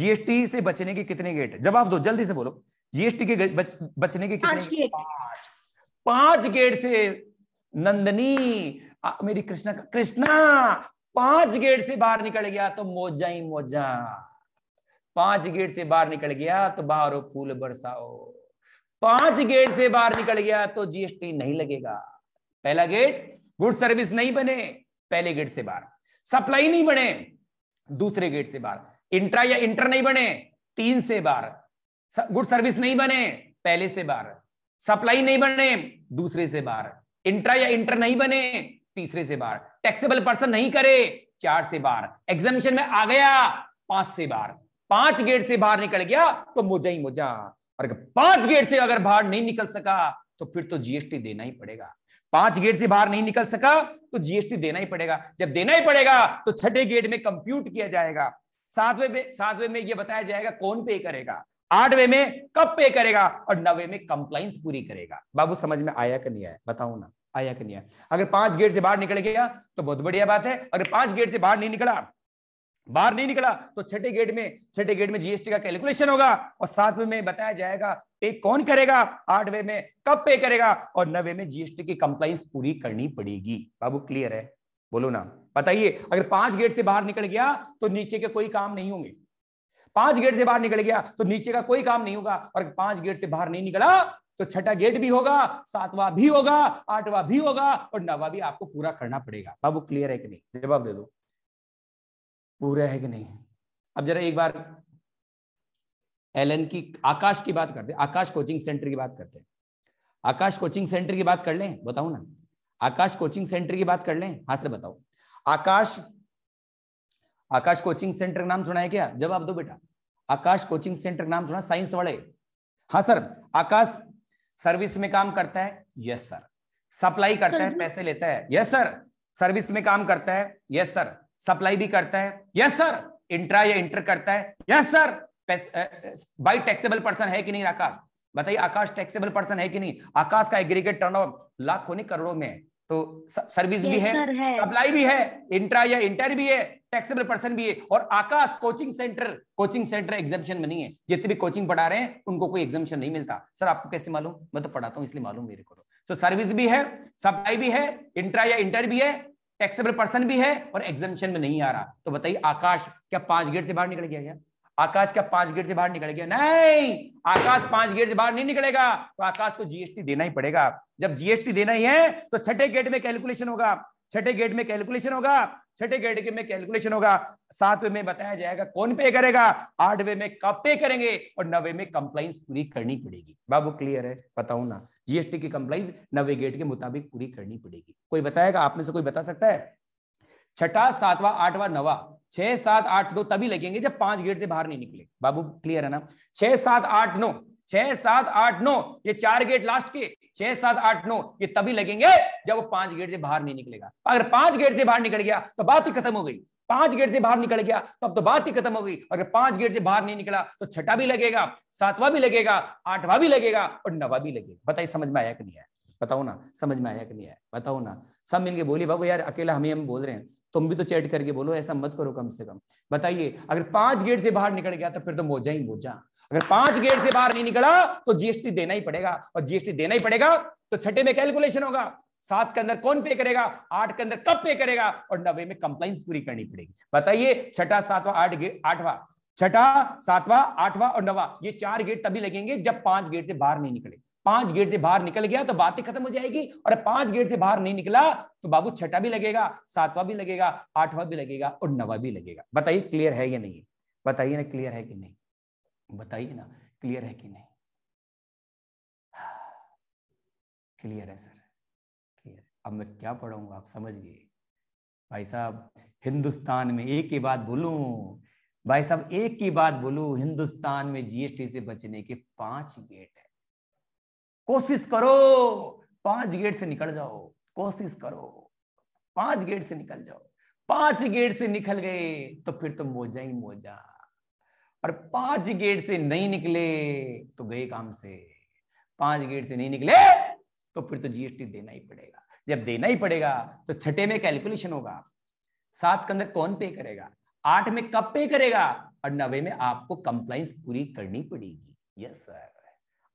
जीएसटी से बचने के कितने गेट जवाब दो जल्दी से बोलो जीएसटी के बच, बचने के कितने पांच गेट से नंदनी मेरी कृष्णा का कृष्णा पांच गेट से बाहर निकल गया तो मोजा ही मोजा पांच गेट से बाहर निकल गया तो बाहर फूल बरसाओ पांच गेट से बाहर निकल गया तो जीएसटी नहीं लगेगा पहला गेट गुड सर्विस नहीं बने पहले गेट से बाहर सप्लाई नहीं बने दूसरे गेट से बाहर इंट्रा या इंटर नहीं बने तीन से बाहर गुड सर्विस नहीं बने पहले से बाहर सप्लाई नहीं बने दूसरे से बाहर इंट्रा या इंटर नहीं बने तीसरे से बार टैक्सेबल पर्सन नहीं करे चार से बार एग्जामिशन में आ गया पांच से बार पांच गेट से बाहर निकल गया तो मुझा ही मुझा और पांच गेट से अगर बाहर नहीं निकल सका तो फिर तो जीएसटी देना ही पड़ेगा पांच गेट से बाहर नहीं निकल सका तो जीएसटी देना ही पड़ेगा जब देना ही पड़ेगा तो छठे गेट में कंप्यूट किया जाएगा सातवें में सातवें में यह बताया जाएगा कौन पे करेगा आठवें में कब पे करेगा और नवे में कंप्लाइंस पूरी करेगा बाबू समझ में आया कि नहीं आया बताओ ना आया कि नहीं आया अगर पांच गेट से बाहर निकल गया तो बहुत बढ़िया बात है अगर पांच गेट से बाहर नहीं निकला बाहर नहीं निकला तो छठे गेट में छठे गेट में जीएसटी का कैलकुलेशन होगा और सातवें में बताया जाएगा पे कौन करेगा आठवें में कब पे करेगा और नवे में जीएसटी की कंप्लाइंस पूरी करनी पड़ेगी बाबू क्लियर है बोलो ना बताइए अगर पांच गेट से बाहर निकल गया तो नीचे के कोई काम नहीं होंगे पांच गेट से बाहर निकल गया तो नीचे का कोई काम नहीं होगा और पांच गेट से बाहर नहीं निकला तो छठा गेट भी होगा सातवां भी होगा आठवां भी होगा और नवा भी आपको पूरा करना पड़ेगा बाबू क्लियर है कि नहीं जवाब दे दो पूरा है कि नहीं अब जरा एक बार एल की आकाश की बात करते आकाश कोचिंग सेंटर की बात करते हैं आकाश कोचिंग सेंटर की बात कर ले बताओ ना आकाश कोचिंग सेंटर की बात कर ले हाँ से बताओ आकाश आकाश कोचिंग सेंटर का नाम सुना है क्या जवाब दो बेटा आकाश कोचिंग सेंटर का नाम सुना साइंस वाले हाँ सर आकाश सर्विस में काम करता है यस सर सप्लाई करता है पैसे लेता है यस सर सर्विस में काम करता है यस सर सप्लाई भी करता है यस सर इंट्रा या इंटर करता है yes sir by taxable person है कि नहीं आकाश बताइए आकाश टैक्सेबल पर्सन है कि नहीं आकाश का एग्रीगेट टर्नओवर लाखों नहीं करोड़ों में है तो सर्विस भी है सप्लाई भी है इंट्रा या इंटर भी है टैक्सेबल पर्सन भी है और Aakash coaching centre coaching centre exemption में नहीं है जितने भी कोचिंग पढ़ा रहे हैं उनको कोई एग्जामिशन नहीं मिलता सर आपको कैसे मालूम मैं तो पढ़ाता हूँ इसलिए मालूम मेरे को तो सर्विस भी है सप्लाई भी है इंट्रा या इंटर भी है टैक्सेबल पर्सन भी है और एग्जामिशन में नहीं आ रहा तो बताइए आकाश क्या पांच गेट से बाहर निकल गया क्या आकाश का पांच गेट से बाहर निकल गया नहीं आकाश पांच गेट से बाहर नहीं निकलेगा तो आकाश को जीएसटी देना ही पड़ेगा जब जीएसटी देना ही है तो छठे गेट में कैलकुलेशन होगा छठे गेट में कैलकुलेशन होगा छठे गेट के में कैलकुलेशन होगा सातवें में बताया जाएगा कौन पे करेगा आठवें में कब पे करेंगे और नवे में कंप्लाइंस पूरी करनी पड़ेगी बाबू क्लियर है बताऊ ना जीएसटी की कंप्लाइंस नवे गेट के मुताबिक पूरी करनी पड़ेगी कोई बताएगा आपने से कोई बता सकता है छठा सातवां आठवां नवा छह सात आठ नौ तभी लगेंगे जब पांच गेट से बाहर नहीं निकले बाबू क्लियर है ना छह सात आठ नौ छह सात आठ नौ ये चार गेट लास्ट के छह सात आठ नौ ये तभी लगेंगे जब वो पांच गेट से बाहर नहीं निकलेगा अगर पांच गेट से बाहर निकल गया तो बात ही खत्म हो गई पांच गेट से बाहर निकल गया तो अब तो बात ही खत्म हो गई अगर पांच गेट से बाहर नहीं निकला तो छठा भी लगेगा सातवां भी लगेगा आठवां भी लगेगा और नवा भी लगेगा बताइए समझ में आया कि नहीं आया बताओ ना समझ में आया कि नहीं आया बताओ ना सब मिलके बोलिए बाबू यार अकेला हमें हम बोल रहे हैं तुम भी तो चैट करके बोलो ऐसा मत करो कम से कम बताइए अगर पांच गेट से बाहर निकल गया तो फिर तो मोजा ही मोजा अगर पांच गेट से बाहर नहीं निकला तो जीएसटी देना ही पड़ेगा और जीएसटी देना ही पड़ेगा तो छठे में कैलकुलेशन होगा सात के अंदर कौन पे करेगा आठ के अंदर कब पे करेगा और नवे में कंप्लाइंस पूरी करनी पड़ेगी बताइए छठा सातवा आठ गेट आठवा छठा सातवा आठवा और नवा ये चार गेट तभी लगेंगे जब पांच गेट से बाहर नहीं निकलेगा पांच गेट से बाहर निकल गया तो बातें खत्म हो जाएगी और पांच गेट से बाहर नहीं निकला तो बाबू छठा भी लगेगा सातवां भी लगेगा आठवां भी लगेगा और नवा भी लगेगा बताइए क्लियर है या नहीं बताइए ना क्लियर है कि नहीं बताइए ना क्लियर है कि नहीं क्लियर है सर क्लियर अब मैं क्या पढ़ाऊंगा आप समझ गए भाई साहब हिंदुस्तान में एक ही बात बोलूं भाई साहब एक ही बात बोलूं हिंदुस्तान में जीएसटी से बचने के पांच गेट कोशिश करो पांच गेट से निकल जाओ कोशिश करो पांच गेट से निकल जाओ पांच गेट से निकल गए तो फिर तो मोजा ही मोजा और पांच गेट से नहीं निकले तो गए काम से पांच गेट से नहीं निकले तो फिर तो जीएसटी देना ही पड़ेगा जब देना ही पड़ेगा तो छठे में कैलकुलेशन होगा सात के अंदर कौन पे करेगा आठ में कब पे करेगा और नवे में आपको कंप्लाइंस पूरी करनी पड़ेगी यस सर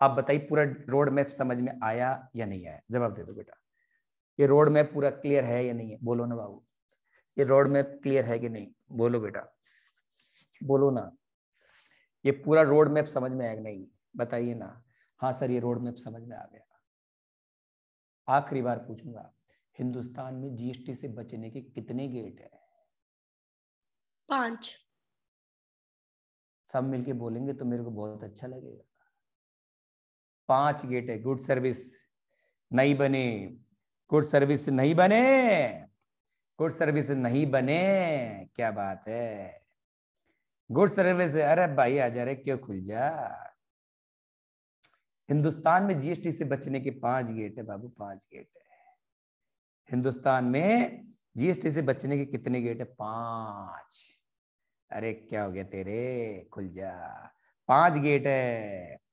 आप बताइए पूरा रोड मैप समझ में आया या नहीं आया जवाब दे दो बेटा ये रोड मैप पूरा क्लियर है या नहीं है बोलो ना बाबू ये रोड मैप क्लियर है कि नहीं बोलो बेटा बोलो ना ये पूरा रोड मैप समझ में आएगा नहीं बताइए ना हाँ सर ये रोड मैप समझ में आ गया आखिरी बार पूछूंगा हिंदुस्तान में जीएसटी से बचने के कितने गेट है पांच सब मिलके बोलेंगे तो मेरे को बहुत अच्छा लगेगा पांच गेट है गुड सर्विस नहीं बने गुड सर्विस नहीं बने गुड सर्विस नहीं बने क्या बात है गुड सर्विस अरे भाई आ जा रहे क्यों खुल जा हिंदुस्तान में जीएसटी से बचने के पांच गेट है बाबू पांच गेट है हिंदुस्तान में जीएसटी से बचने के कितने गेट है पांच अरे क्या हो गया तेरे खुल जा पांच गेट है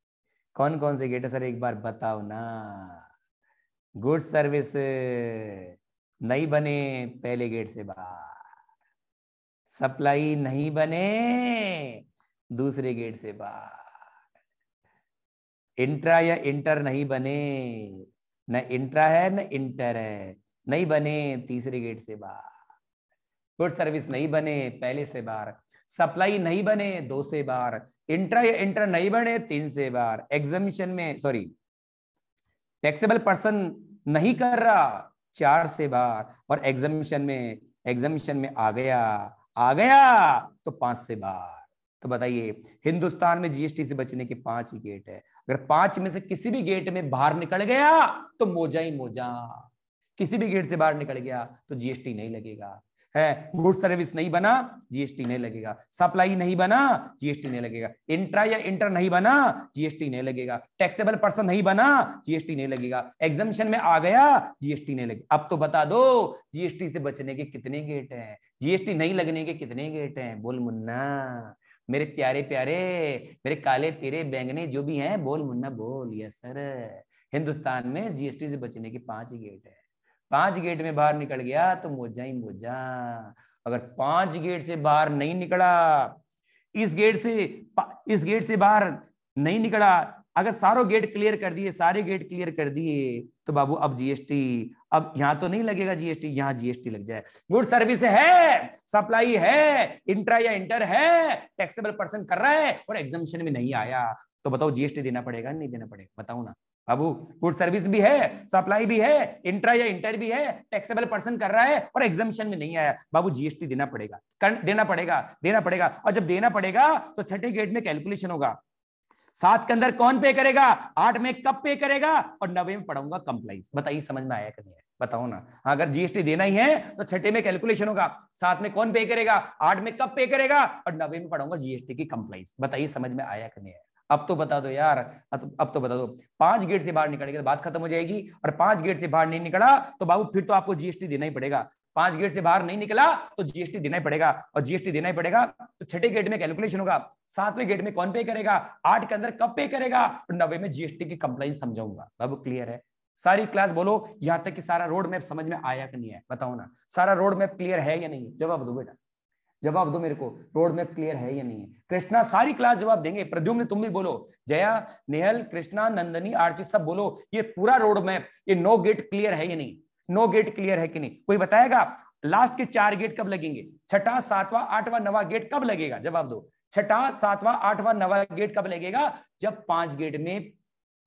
कौन कौन से गेट है सर एक बार बताओ ना गुड सर्विस नहीं बने पहले गेट से बाहर सप्लाई नहीं बने दूसरे गेट से बाहर इंट्रा या इंटर नहीं बने न इंट्रा है न इंटर है नहीं बने तीसरे गेट से बाहर गुड सर्विस नहीं बने पहले से बाहर सप्लाई नहीं बने दो से बार इंट्रा या इंटर नहीं बने तीन से बार एग्जामिशन में सॉरी टैक्सेबल पर्सन नहीं कर रहा चार से बार और एग्जामिशन में एग्जामिशन में आ गया आ गया तो पांच से बार तो बताइए हिंदुस्तान में जीएसटी से बचने के पांच ही गेट है अगर पांच में से किसी भी गेट में बाहर निकल गया तो मोजा ही मोजा किसी भी गेट से बाहर निकल गया तो जीएसटी नहीं लगेगा है गुड सर्विस नहीं बना जीएसटी नहीं लगेगा सप्लाई नहीं बना जीएसटी नहीं लगेगा इंट्रा या इंटर नहीं बना जीएसटी नहीं लगेगा टैक्सेबल पर्सन नहीं बना जीएसटी नहीं लगेगा एग्जामेशन में आ गया जीएसटी नहीं लगेगा अब तो बता दो जीएसटी से बचने के कितने गेट हैं जीएसटी नहीं लगने के कितने गेट हैं बोल मुन्ना मेरे प्यारे प्यारे मेरे काले तेरे बैंगने जो भी हैं बोल मुन्ना बोल यस सर हिंदुस्तान में जीएसटी से बचने के पांच ही गेट है पांच गेट में बाहर निकल गया तो मोजा ही मोजा अगर पांच गेट से बाहर नहीं निकला इस गेट से इस गेट से बाहर नहीं निकला अगर सारो गेट क्लियर कर दिए सारे गेट क्लियर कर दिए तो बाबू अब जीएसटी अब यहां तो नहीं लगेगा जीएसटी यहां जीएसटी लग जाए गुड सर्विस है सप्लाई है इंट्रा या इंटर है टैक्सेबल पर्सन कर रहा है और एग्जामिशन में नहीं आया तो बताओ जीएसटी देना पड़ेगा नहीं देना पड़ेगा बताओ ना बाबू गुड सर्विस भी है सप्लाई भी है इंट्रा या इंटर भी है टैक्सेबल पर्सन कर रहा है और एग्जामेशन में नहीं आया बाबू जीएसटी देना पड़ेगा कर, देना पड़ेगा देना पड़ेगा और जब देना पड़ेगा तो छठे गेट में कैलकुलेशन होगा सात के अंदर कौन पे करेगा आठ में कब पे करेगा और नवे में पढ़ाऊंगा कंप्लाइंस बताइए समझ में आया कि नहीं बताओ ना हाँ, अगर जीएसटी देना ही है तो छठे में कैलकुलेशन होगा सात में कौन पे करेगा आठ में कब पे करेगा और नवे में पढ़ाऊंगा जीएसटी की कंप्लाइंस बताइए समझ में आया कि नहीं आया अब तो बता दो यार अब तो, तो बता दो पांच गेट से बाहर निकलेगा तो बात खत्म हो जाएगी और पांच गेट से बाहर नहीं निकला तो बाबू फिर तो आपको जीएसटी देना ही पड़ेगा पांच गेट से बाहर नहीं निकला तो जीएसटी देना ही पड़ेगा और जीएसटी देना ही पड़ेगा तो छठे गेट में कैलकुलेशन होगा सातवें गेट में कौन पे करेगा आठ के अंदर कब पे करेगा और नवे में जीएसटी की कंप्लाइन समझाऊंगा बाबू क्लियर है सारी क्लास बोलो यहां तक कि सारा रोड मैप समझ में आया कि नहीं है बताओ ना सारा रोड मैप क्लियर है या नहीं जवाब दो बेटा जवाब दो मेरे को रोड मैप क्लियर है या नहीं है कृष्णा सारी क्लास जवाब देंगे प्रद्युम्न तुम भी बोलो जया नेहल कृष्णा नंदनी आरती सब बोलो ये पूरा रोड मैप ये नो गेट क्लियर है या नहीं नो गेट क्लियर है कि नहीं कोई बताएगा लास्ट के चार गेट कब लगेंगे छठा सातवां आठवां नवा गेट कब लगेगा जवाब दो छठा सातवां आठवां नवा गेट कब लगेगा जब पांच गेट में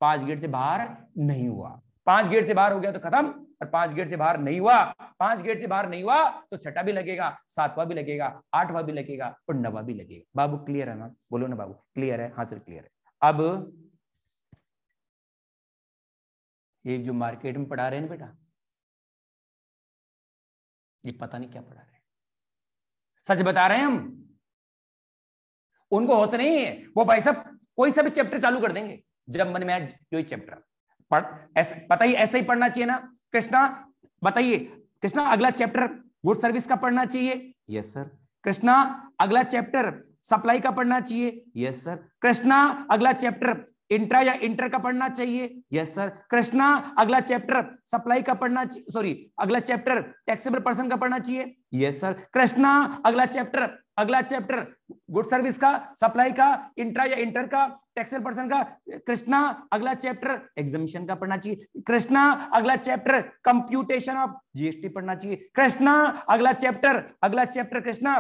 पांच गेट से बाहर नहीं हुआ पांच गेट से बाहर हो गया तो खत्म और पांच गेट से बाहर नहीं हुआ पांच गेट से बाहर नहीं हुआ तो छठा भी लगेगा सातवां भी लगेगा आठवां भी लगेगा और नवा भी लगेगा बाबू क्लियर है ना बोलो ना बाबू क्लियर है हाँ सर क्लियर है अब ये जो मार्केट में पढ़ा रहे हैं बेटा ये पता नहीं क्या पढ़ा रहे सच बता रहे हैं हम उनको होश नहीं है वो भाई साहब कोई सा भी चैप्टर चालू कर देंगे जब मन में आज जो चैप्टर पढ़ ऐसे पता ही ऐसे ही पढ़ना चाहिए ना कृष्णा बताइए कृष्णा अगला चैप्टर गुड सर्विस का पढ़ना चाहिए यस सर कृष्णा अगला चैप्टर सप्लाई का पढ़ना चाहिए यस सर कृष्णा अगला चैप्टर इंट्रा या इंटर का पढ़ना चाहिए यस सर कृष्णा अगला चैप्टर सप्लाई का पढ़ना सॉरी अगला चैप्टर टैक्सेबल पर्सन का पढ़ना चाहिए यस सर कृष्णा अगला चैप्टर अगला चैप्टर गुड सर्विस का सप्लाई का इंट्रा या इंटर का टैक्सेल पर्सन का कृष्णा अगला चैप्टर एग्जामिशन का पढ़ना चाहिए कृष्णा अगला चैप्टर कंप्यूटेशन ऑफ जीएसटी पढ़ना चाहिए कृष्णा अगला चैप्टर अगला चैप्टर कृष्णा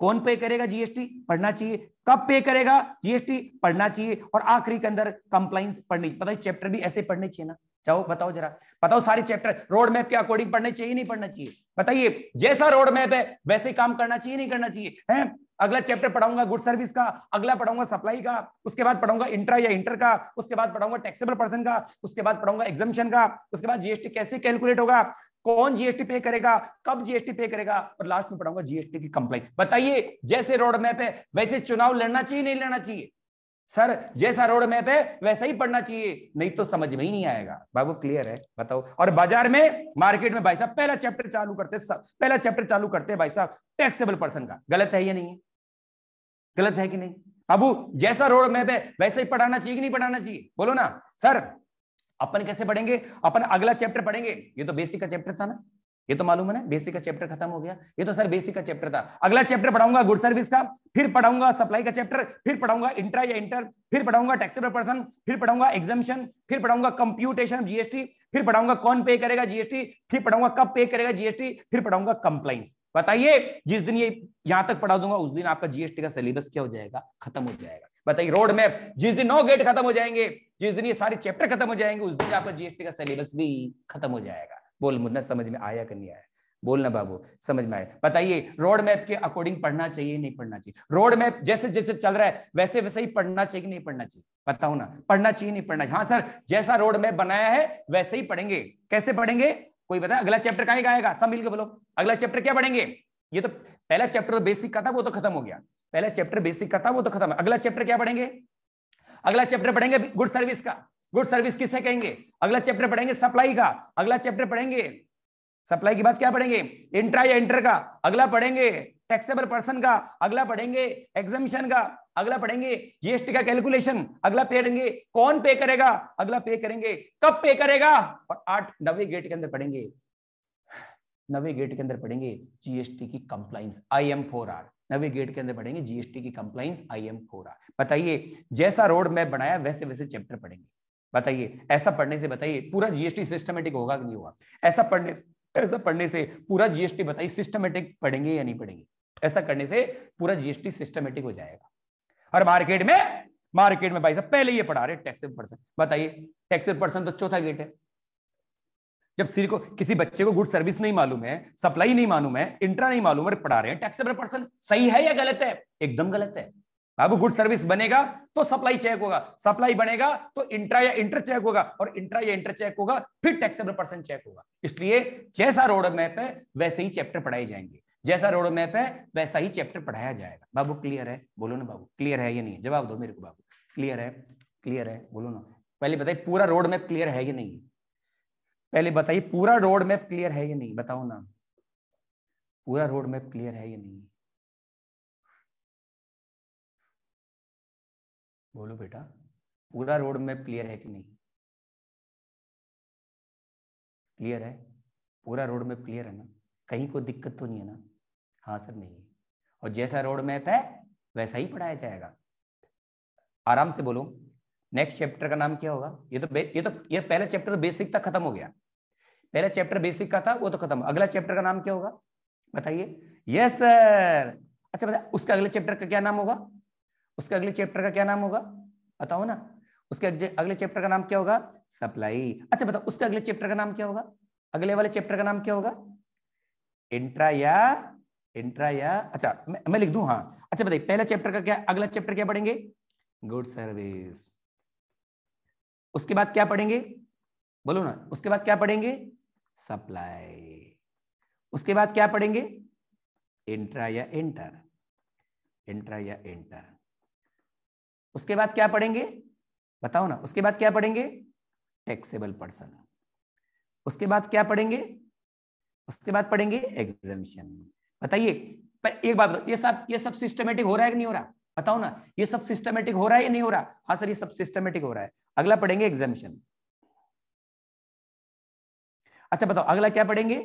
कौन पे करेगा जीएसटी पढ़ना चाहिए कब पे करेगा जीएसटी पढ़ना चाहिए और आखिरी के अंदर कंप्लाइंस पढ़नी पता चैप्टर भी ऐसे पढ़ने चाहिए ना जाओ बताओ जरा बताओ सारे चैप्टर रोड मैप के अकॉर्डिंग पढ़ने चाहिए नहीं पढ़ना चाहिए बताइए जैसा रोड मैप है वैसे ही काम करना चाहिए नहीं करना चाहिए हैं अगला चैप्टर पढ़ाऊंगा गुड सर्विस का अगला पढ़ाऊंगा सप्लाई का उसके बाद पढ़ाऊंगा इंट्रा या इंटर का उसके बाद पढ़ाऊंगा टैक्सेबल पर्सन का उसके बाद पढ़ाऊंगा एग्जामिशन का उसके बाद जीएसटी कैसे कैलकुलेट होगा कौन जीएसटी पे करेगा कब जीएसटी पे करेगा और लास्ट में पढ़ाऊंगा जीएसटी की कंप्लाइंट बताइए जैसे रोड मैप है वैसे चुनाव लड़ना चाहिए नहीं लड़ना चाहिए सर जैसा रोड मैप है वैसा ही पढ़ना चाहिए नहीं तो समझ में ही नहीं आएगा बाबू क्लियर है बताओ और बाजार में मार्केट में भाई साहब पहला चैप्टर चालू करते पहला चैप्टर चालू करते भाई साहब टैक्सेबल पर्सन का गलत है या नहीं है गलत है कि नहीं बाबू जैसा रोड मैप है वैसा ही पढ़ाना चाहिए कि नहीं पढ़ाना चाहिए बोलो ना सर अपन कैसे पढ़ेंगे अपन अगला चैप्टर पढ़ेंगे ये तो बेसिक का चैप्टर था ना ये तो मालूम है ना बेसिक का चैप्टर खत्म हो गया ये तो सर बेसिक का चैप्टर था अगला चैप्टर पढ़ाऊंगा गुड सर्विस का फिर पढ़ाऊंगा सप्लाई का चैप्टर फिर पढ़ाऊंगा इंट्रा या इंटर फिर पढ़ाऊंगा टैक्सेबल पर्सन फिर पढ़ाऊंगा एग्जामेशन फिर पढ़ाऊंगा कंप्यूटेशन जीएसटी फिर पढ़ाऊंगा कौन पे करेगा जीएसटी फिर पढ़ाऊंगा कब पे करेगा जीएसटी फिर पढ़ाऊंगा कंप्लाइंस बताइए जिस दिन ये यहां तक पढ़ा दूंगा उस दिन आपका जीएसटी का सिलेबस क्या हो जाएगा खत्म हो जाएगा बताइए रोड मैप जिस दिन नौ गेट खत्म हो जाएंगे जिस दिन ये सारे चैप्टर खत्म हो जाएंगे उस दिन आपका जीएसटी का सिलेबस भी खत्म हो जाएगा बोल मुन्ना समझ में आया कि नहीं आया बोलना बाबू समझ में आया बताइए रोड मैप के अकॉर्डिंग पढ़ना चाहिए नहीं पढ़ना चाहिए रोड मैप जैसे जैसे चल रहा है वैसे वैसे ही पढ़ना चाहिए नहीं पढ़ना चाहिए बताओ ना पढ़ना चाहिए नहीं पढ़ना चाहिए हाँ सर जैसा रोड मैप बनाया है वैसे ही पढ़ेंगे कैसे पढ़ेंगे कोई बताए अगला चैप्टर कहा आएगा सब मिलकर बोलो अगला चैप्टर क्या पढ़ेंगे ये तो पहला चैप्टर बेसिक तो का था वो तो खत्म हो गया पहला चैप्टर बेसिक का था वो तो खत्म अगला चैप्टर क्या पढ़ेंगे अगला चैप्टर पढ़ेंगे गुड सर्विस का गुड सर्विस किसे कहेंगे अगला चैप्टर पढ़ेंगे सप्लाई का अगला चैप्टर पढ़ेंगे सप्लाई की बात क्या पढ़ेंगे इंट्रा या इंटर का अगला पढ़ेंगे टैक्सेबल पर्सन का अगला पढ़ेंगे एग्जामिशन का अगला पढ़ेंगे जीएसटी का कैलकुलेशन अगला पे करेंगे कौन पे करेगा अगला पे करेंगे कब पे करेगा और आठ नवे गेट के अंदर पढ़ेंगे नवे गेट के अंदर पढ़ेंगे जीएसटी की compliance I M four R नवे गेट के अंदर पढ़ेंगे जीएसटी की compliance I M four R बताइए जैसा रोड मैप बनाया वैसे वैसे चैप्टर पढ़ेंगे बताइए ऐसा पढ़ने से बताइए पूरा जीएसटी सिस्टमेटिक होगा कि नहीं होगा ऐसा पढ़ने ऐसा पढ़ने से पूरा जीएसटी बताइए सिस्टमेटिक पढ़ेंगे या नहीं पढ़ेंगे ऐसा करने से पूरा जीएसटी सिस्टमेटिक हो जाएगा और मार्केट में मार्केट में भाई साहब पहले ये पढ़ा रहे टैक्स पर्सन बताइए टैक्स पर्सन तो चौथा गेट है जब सिर को किसी बच्चे को गुड सर्विस नहीं मालूम है सप्लाई नहीं मालूम है इंट्रा नहीं मालूम है पढ़ा रहे हैं टैक्सेबल पर्सन सही है या गलत है एकदम गलत है अब गुड सर्विस बनेगा तो सप्लाई चेक होगा सप्लाई बनेगा तो इंट्रा या इंटर चेक होगा और इंट्रा या इंटर चेक होगा फिर टैक्सेबल परसेंट चेक होगा इसलिए जैसा रोड मैप है वैसे ही चैप्टर पढ़ाए जाएंगे जैसा रोड मैप है वैसा ही चैप्टर पढ़ाया जाएगा बाबू क्लियर है बोलो ना बाबू क्लियर है या नहीं जवाब दो मेरे को बाबू क्लियर है क्लियर है बोलो ना पहले बताइए पूरा रोड मैप क्लियर है या नहीं पहले बताइए पूरा रोड मैप क्लियर है या नहीं बताओ ना पूरा रोड मैप क्लियर है या नहीं बोलो बेटा पूरा रोड मैप क्लियर है कि नहीं क्लियर है पूरा रोड मैप क्लियर है ना कहीं कोई दिक्कत तो नहीं है ना हाँ सर नहीं है और जैसा रोड मैप है वैसा ही पढ़ाया जाएगा आराम से बोलो नेक्स्ट चैप्टर का नाम क्या होगा ये तो ये तो ये पहला चैप्टर तो बेसिक तक खत्म हो गया पहला चैप्टर बेसिक का था वो तो खत्म अगला चैप्टर का नाम क्या होगा बताइए यस सर अच्छा बता उसका अगले चैप्टर का क्या नाम होगा उसके अगले चैप्टर का क्या नाम होगा बताओ ना उसके अगले चैप्टर का नाम क्या होगा सप्लाई अच्छा बताओ उसके अगले चैप्टर का नाम क्या होगा अगले वाले चैप्टर का नाम क्या होगा इंट्रा या इंट्रा या अच्छा मैं, मैं लिख दू हाँ अच्छा बताइए पहला चैप्टर का क्या अगला चैप्टर क्या पढ़ेंगे गुड सर्विस उसके बाद क्या पढ़ेंगे बोलो ना उसके बाद क्या पढ़ेंगे सप्लाई उसके बाद क्या पढ़ेंगे इंट्रा या एंटर इंट्रा या एंटर उसके बाद क्या पढ़ेंगे बताओ ना उसके बाद क्या पढ़ेंगे टैक्सेबल पर्सन उसके बाद क्या पढ़ेंगे उसके बाद पढ़ेंगे एग्जामिशन बताइए एक बात ये सब ये सब सिस्टमेटिक हो रहा है कि नहीं हो रहा बताओ ना ये सब सिस्टमेटिक हो रहा है या नहीं हो रहा हाँ सर ये सब सिस्टमेटिक हो रहा है अगला पढ़ेंगे एग्जामिशन अच्छा बताओ अगला क्या पढ़ेंगे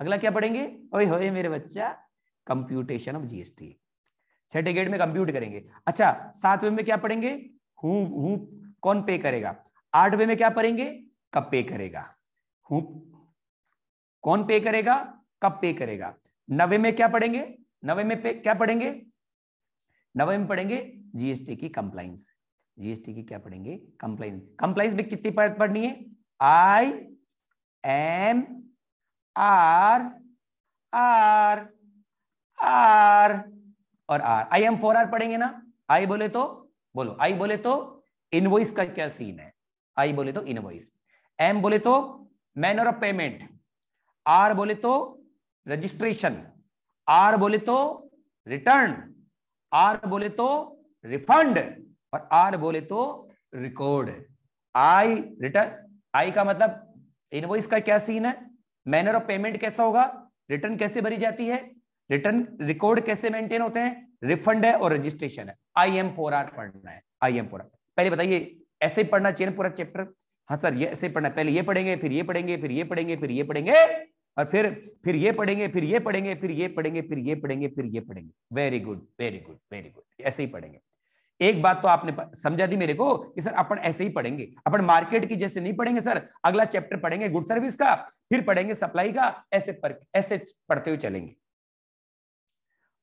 अगला क्या पढ़ेंगे ओए होए मेरे बच्चा कंप्यूटेशन ऑफ जीएसटी छठे ग्रेड में कंप्यूट करेंगे अच्छा सातवें में क्या पढ़ेंगे हु, कौन पे करेगा आठवें में क्या पढ़ेंगे कब पे करेगा हु कौन पे करेगा कब पे करेगा नवे में क्या पढ़ेंगे नवे में पे क्या पढ़ेंगे नवे में पढ़ेंगे जीएसटी की कंप्लाइंस जीएसटी की क्या पढ़ेंगे कंप्लाइंस कंप्लाइंस में कितनी पार्ट पढ़नी है I M R R R और R I M four R पढ़ेंगे ना आई बोले तो बोलो आई बोले तो इनवॉइस का क्या सीन है आई बोले तो इनवॉइस एम बोले तो मैनर ऑफ पेमेंट आर बोले तो रजिस्ट्रेशन आर बोले तो रिटर्न आर बोले तो रिफंड और आर बोले तो रिकॉर्ड आई रिटर्न आई का मतलब इनवॉइस का क्या सीन है मैनर ऑफ पेमेंट कैसा होगा रिटर्न कैसे भरी जाती है रिटर्न रिकॉर्ड कैसे मेंटेन होते हैं रिफंड है और रजिस्ट्रेशन है आई एम फोर आर पढ़ना है आई एम फोर आर पहले बताइए ऐसे पढ़ना चाहिए पूरा चैप्टर हाँ सर ये ऐसे पढ़ना पहले ये पढ़ेंगे फिर ये पढ़ेंगे फिर ये पढ़ेंगे फिर ये पढ़ेंगे और फिर फिर ये पढ़ेंगे फिर ये पढ़ेंगे फिर ये पढ़ेंगे फिर ये पढ़ेंगे फिर ये पढ़ेंगे very good very good very good ऐसे ही पढ़ेंगे एक बात तो आपने समझा दी मेरे को कि सर अपन ऐसे ही पढ़ेंगे अपन मार्केट की जैसे नहीं पढ़ेंगे सर अगला चैप्टर पढ़ेंगे गुड सर्विस का फिर पढ़ेंगे सप्लाई का ऐसे पर, ऐसे पढ़ते हुए चलेंगे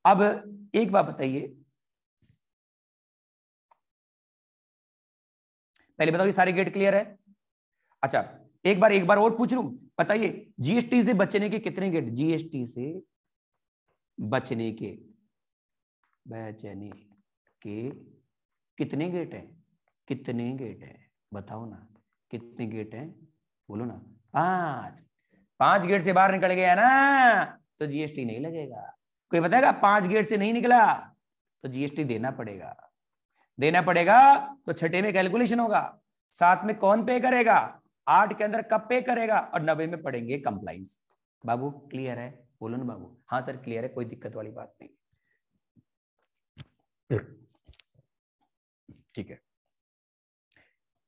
अब एक बात बताइए पहले बताओ ये सारे गेट क्लियर है अच्छा एक बार एक बार और पूछ लू बताइए जीएसटी से बचने के कितने गेट जीएसटी से बचने के बचने के कितने गेट हैं कितने गेट हैं बताओ ना कितने गेट हैं बोलो ना पांच पांच गेट से बाहर निकल गया ना तो जीएसटी नहीं लगेगा कोई बताएगा पांच गेट से नहीं निकला तो जीएसटी देना पड़ेगा देना पड़ेगा तो छठे में कैलकुलेशन होगा सात में कौन पे करेगा आठ के अंदर कब पे करेगा और नब्बे में पड़ेंगे कंप्लाइंस बाबू क्लियर है बोलो ना बाबू हाँ सर क्लियर है कोई दिक्कत वाली बात नहीं ठीक है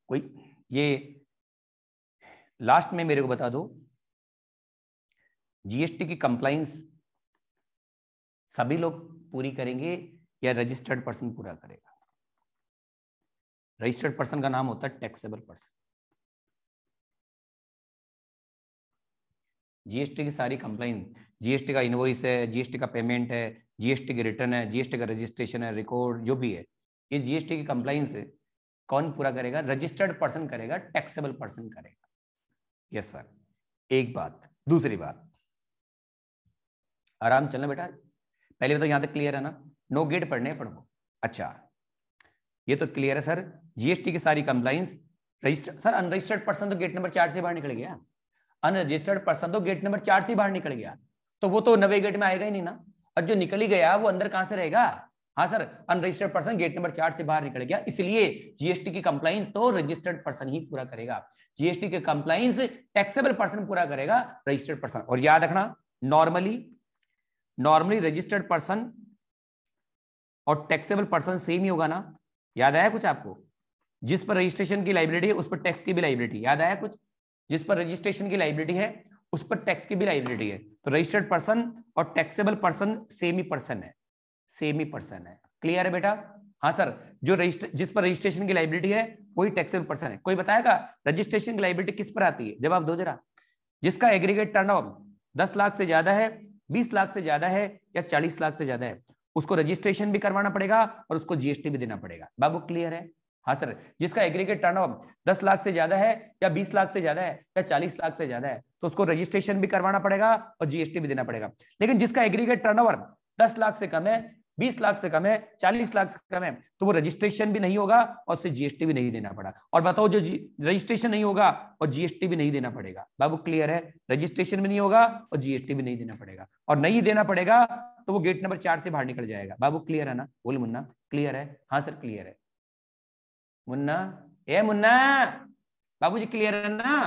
कोई ये लास्ट में मेरे को बता दो जीएसटी की कंप्लाइंस सभी लोग पूरी करेंगे या रजिस्टर्ड पर्सन पूरा करेगा रजिस्टर्ड पर्सन का नाम होता है टैक्सेबल पर्सन जीएसटी की सारी कंप्लेन जीएसटी का इनवॉइस है जीएसटी का पेमेंट है जीएसटी की रिटर्न है जीएसटी का रजिस्ट्रेशन है रिकॉर्ड जो भी है ये जीएसटी की कंप्लाइंस है कौन पूरा करेगा रजिस्टर्ड पर्सन करेगा टैक्सेबल पर्सन करेगा यस सर एक बात दूसरी बात आराम चलना बेटा पहले बताओ यहां तक क्लियर है ना नो गेट पढ़ने पढ़ो अच्छा ये तो क्लियर है सर जीएसटी की सारी compliance register sir unregistered person तो गेट नंबर चार से बाहर निकल गया अनरजिस्टर्ड पर्सन तो गेट नंबर चार से बाहर निकल गया तो वो तो नवे गेट में आएगा ही नहीं ना और जो निकल ही गया वो अंदर कहां से रहेगा हाँ sir unregistered person gate number चार से बाहर निकल गया इसलिए जीएसटी की कंप्लाइंस तो रजिस्टर्ड पर्सन ही पूरा करेगा जीएसटी के कंप्लाइंस टैक्सेबल पर्सन पूरा करेगा रजिस्टर्ड पर्सन और याद रखना नॉर्मली नॉर्मली रजिस्टर्ड पर्सन और टैक्सेबल पर्सन सेम ही होगा ना याद आया कुछ आपको जिस पर रजिस्ट्रेशन की लाइबिलिटी है उस पर टैक्स की भी लाइबिलिटी याद आया कुछ जिस पर रजिस्ट्रेशन की लाइबिलिटी है उस पर टैक्स की भी लाइबिलिटी है तो रजिस्टर्ड पर्सन और टैक्सेबल पर्सन सेम ही पर्सन है सेम ही पर्सन है क्लियर है बेटा हाँ सर जो रजिस्टर जिस पर रजिस्ट्रेशन की लाइबिलिटी है वही टैक्सेबल पर्सन है कोई बताएगा रजिस्ट्रेशन की लाइबिलिटी किस पर आती है जवाब दो जरा जिसका एग्रीगेट टर्न ऑफ लाख से ज्यादा है बीस लाख से ज्यादा है या चालीस लाख से ज्यादा है उसको रजिस्ट्रेशन भी करवाना पड़ेगा और उसको जीएसटी भी देना पड़ेगा बाबू क्लियर है हाँ सर जिसका एग्रीगेट टर्नओवर दस लाख से ज्यादा है या बीस लाख से ज्यादा है या चालीस लाख से ज्यादा है तो उसको रजिस्ट्रेशन भी करवाना पड़ेगा और जीएसटी भी देना पड़ेगा लेकिन जिसका एग्रीगेट टर्नओवर दस लाख से कम है बीस लाख से कम है चालीस लाख से कम है तो वो रजिस्ट्रेशन भी नहीं होगा और उससे जीएसटी भी नहीं देना पड़ा और बताओ जो रजिस्ट्रेशन नहीं होगा और जीएसटी भी नहीं देना पड़ेगा बाबू क्लियर है रजिस्ट्रेशन भी नहीं होगा और जीएसटी भी नहीं देना पड़ेगा और नहीं देना पड़ेगा तो वो गेट नंबर चार से बाहर निकल जाएगा बाबू क्लियर है ना बोल मुन्ना क्लियर है हाँ सर क्लियर है मुन्ना ए मुन्ना बाबू जी क्लियर है ना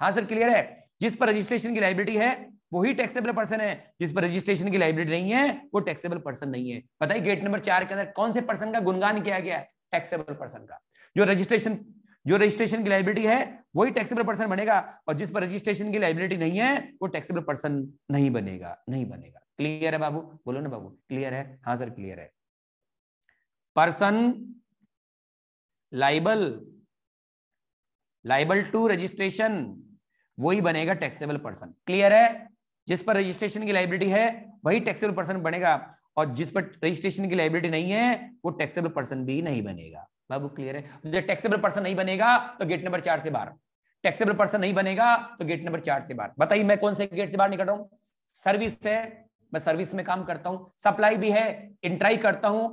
हाँ सर क्लियर है जिस पर रजिस्ट्रेशन की लाइबिलिटी है वही टैक्सेबल पर्सन है जिस पर रजिस्ट्रेशन की लाइब्रेरी नहीं है वो टैक्सेबल पर्सन नहीं है बताइए गेट नंबर चार के अंदर कौन से पर्सन का गुणगान किया गया है टैक्सेबल पर्सन का जो रजिस्ट्रेशन जो रजिस्ट्रेशन की लाइबिलिटी है वही टैक्सेबल पर्सन बनेगा और जिस पर रजिस्ट्रेशन की लाइबिलिटी नहीं है वो टैक्सेबल पर्सन नहीं बनेगा नहीं बनेगा क्लियर है बाबू बोलो ना बाबू क्लियर है हाँ सर क्लियर है person liable liable to registration वही बनेगा टैक्सेबल पर्सन क्लियर है जिस पर रजिस्ट्रेशन की लाइबिलिटी है वही टैक्सेबल पर्सन बनेगा और जिस पर रजिस्ट्रेशन की लाइबिलिटी नहीं है वो टैक्सेबल पर्सन भी नहीं बनेगा बाबू क्लियर है जब टैक्सेबल पर्सन नहीं बनेगा तो गेट नंबर चार से बाहर टैक्सेबल पर्सन नहीं बनेगा तो गेट नंबर चार से बाहर बताइए मैं कौन से गेट से बाहर निकल रहा हूँ सर्विस है मैं सर्विस में काम करता हूँ सप्लाई भी है इंट्राई करता हूँ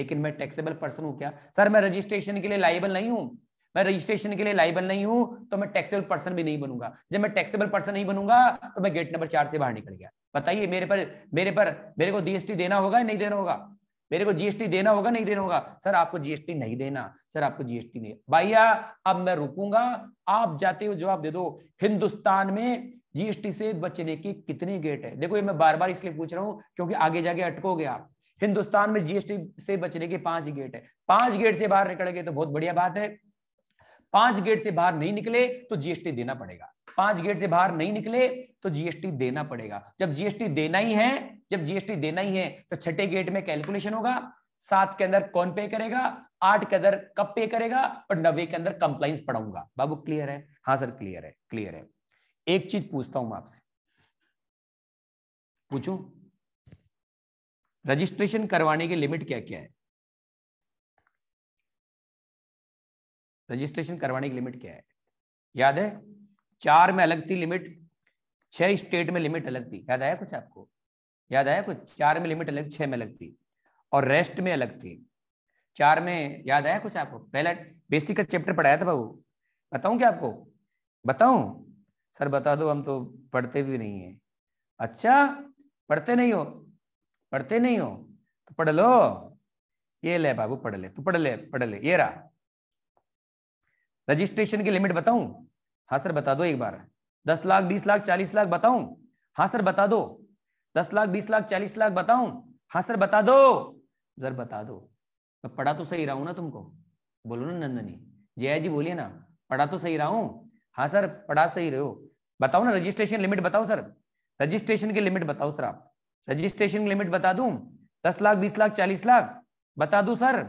लेकिन मैं टैक्सेबल पर्सन हूँ क्या सर मैं रजिस्ट्रेशन के लिए लाइबल नहीं हूँ मैं रजिस्ट्रेशन के लिए लाइबल नहीं हूं तो मैं टैक्सेबल पर्सन भी नहीं बनूंगा जब मैं टैक्सेबल पर्सन नहीं बनूंगा तो मैं गेट नंबर चार से बाहर निकल गया बताइए मेरे पर मेरे पर मेरे को जीएसटी देना होगा या नहीं देना होगा मेरे को जीएसटी देना होगा नहीं देना होगा सर आपको जीएसटी नहीं देना सर आपको जीएसटी नहीं भैया अब मैं रुकूंगा आप जाते हो जवाब दे दो हिंदुस्तान में जीएसटी से बचने के कितने गेट है देखो ये मैं बार बार इसलिए पूछ रहा हूँ क्योंकि आगे जाके अटकोगे आप हिंदुस्तान में जीएसटी से बचने के पांच गेट है पांच गेट से बाहर निकल गए तो बहुत बढ़िया बात है पांच गेट से बाहर नहीं निकले तो जीएसटी देना पड़ेगा पांच गेट से बाहर नहीं निकले तो जीएसटी देना पड़ेगा जब जीएसटी देना ही है जब जीएसटी देना ही है तो छठे गेट में कैलकुलेशन होगा सात के अंदर कौन पे करेगा आठ के अंदर कब पे करेगा और नब्बे के अंदर कंप्लाइंस पढ़ाऊंगा बाबू क्लियर है हाँ सर क्लियर है क्लियर है एक चीज पूछता हूं आपसे पूछू रजिस्ट्रेशन करवाने की लिमिट क्या क्या है रजिस्ट्रेशन करवाने की लिमिट क्या है याद है चार में अलग थी लिमिट छह स्टेट में लिमिट अलग थी याद आया कुछ आपको याद आया कुछ चार में लिमिट अलग छह में अलग थी और रेस्ट में अलग थी चार में याद आया कुछ आपको पहला बेसिक का चैप्टर पढ़ाया था बाबू बताऊं क्या आपको बताऊं सर बता दो हम तो पढ़ते भी नहीं है अच्छा पढ़ते नहीं हो पढ़ते नहीं हो तो पढ़ लो ये ले बाबू पढ़ ले तू पढ़ ले पढ़ ले ये रहा रजिस्ट्रेशन की लिमिट बताऊं हाँ सर बता दो एक बार दस लाख बीस लाख चालीस लाख बताऊं हाँ सर बता दो दस लाख बीस लाख चालीस लाख बताऊं हाँ सर बता दो जर बता दो मैं पढ़ा तो सही रहा हूं ना तुमको बोलो ना नंदनी जया जी बोलिए ना पढ़ा तो सही रहा हूं हाँ सर पढ़ा सही रहे हो बताओ ना रजिस्ट्रेशन लिमिट बताओ सर रजिस्ट्रेशन की लिमिट बताओ सर आप रजिस्ट्रेशन की लिमिट बता दू दस लाख बीस लाख चालीस लाख बता दू सर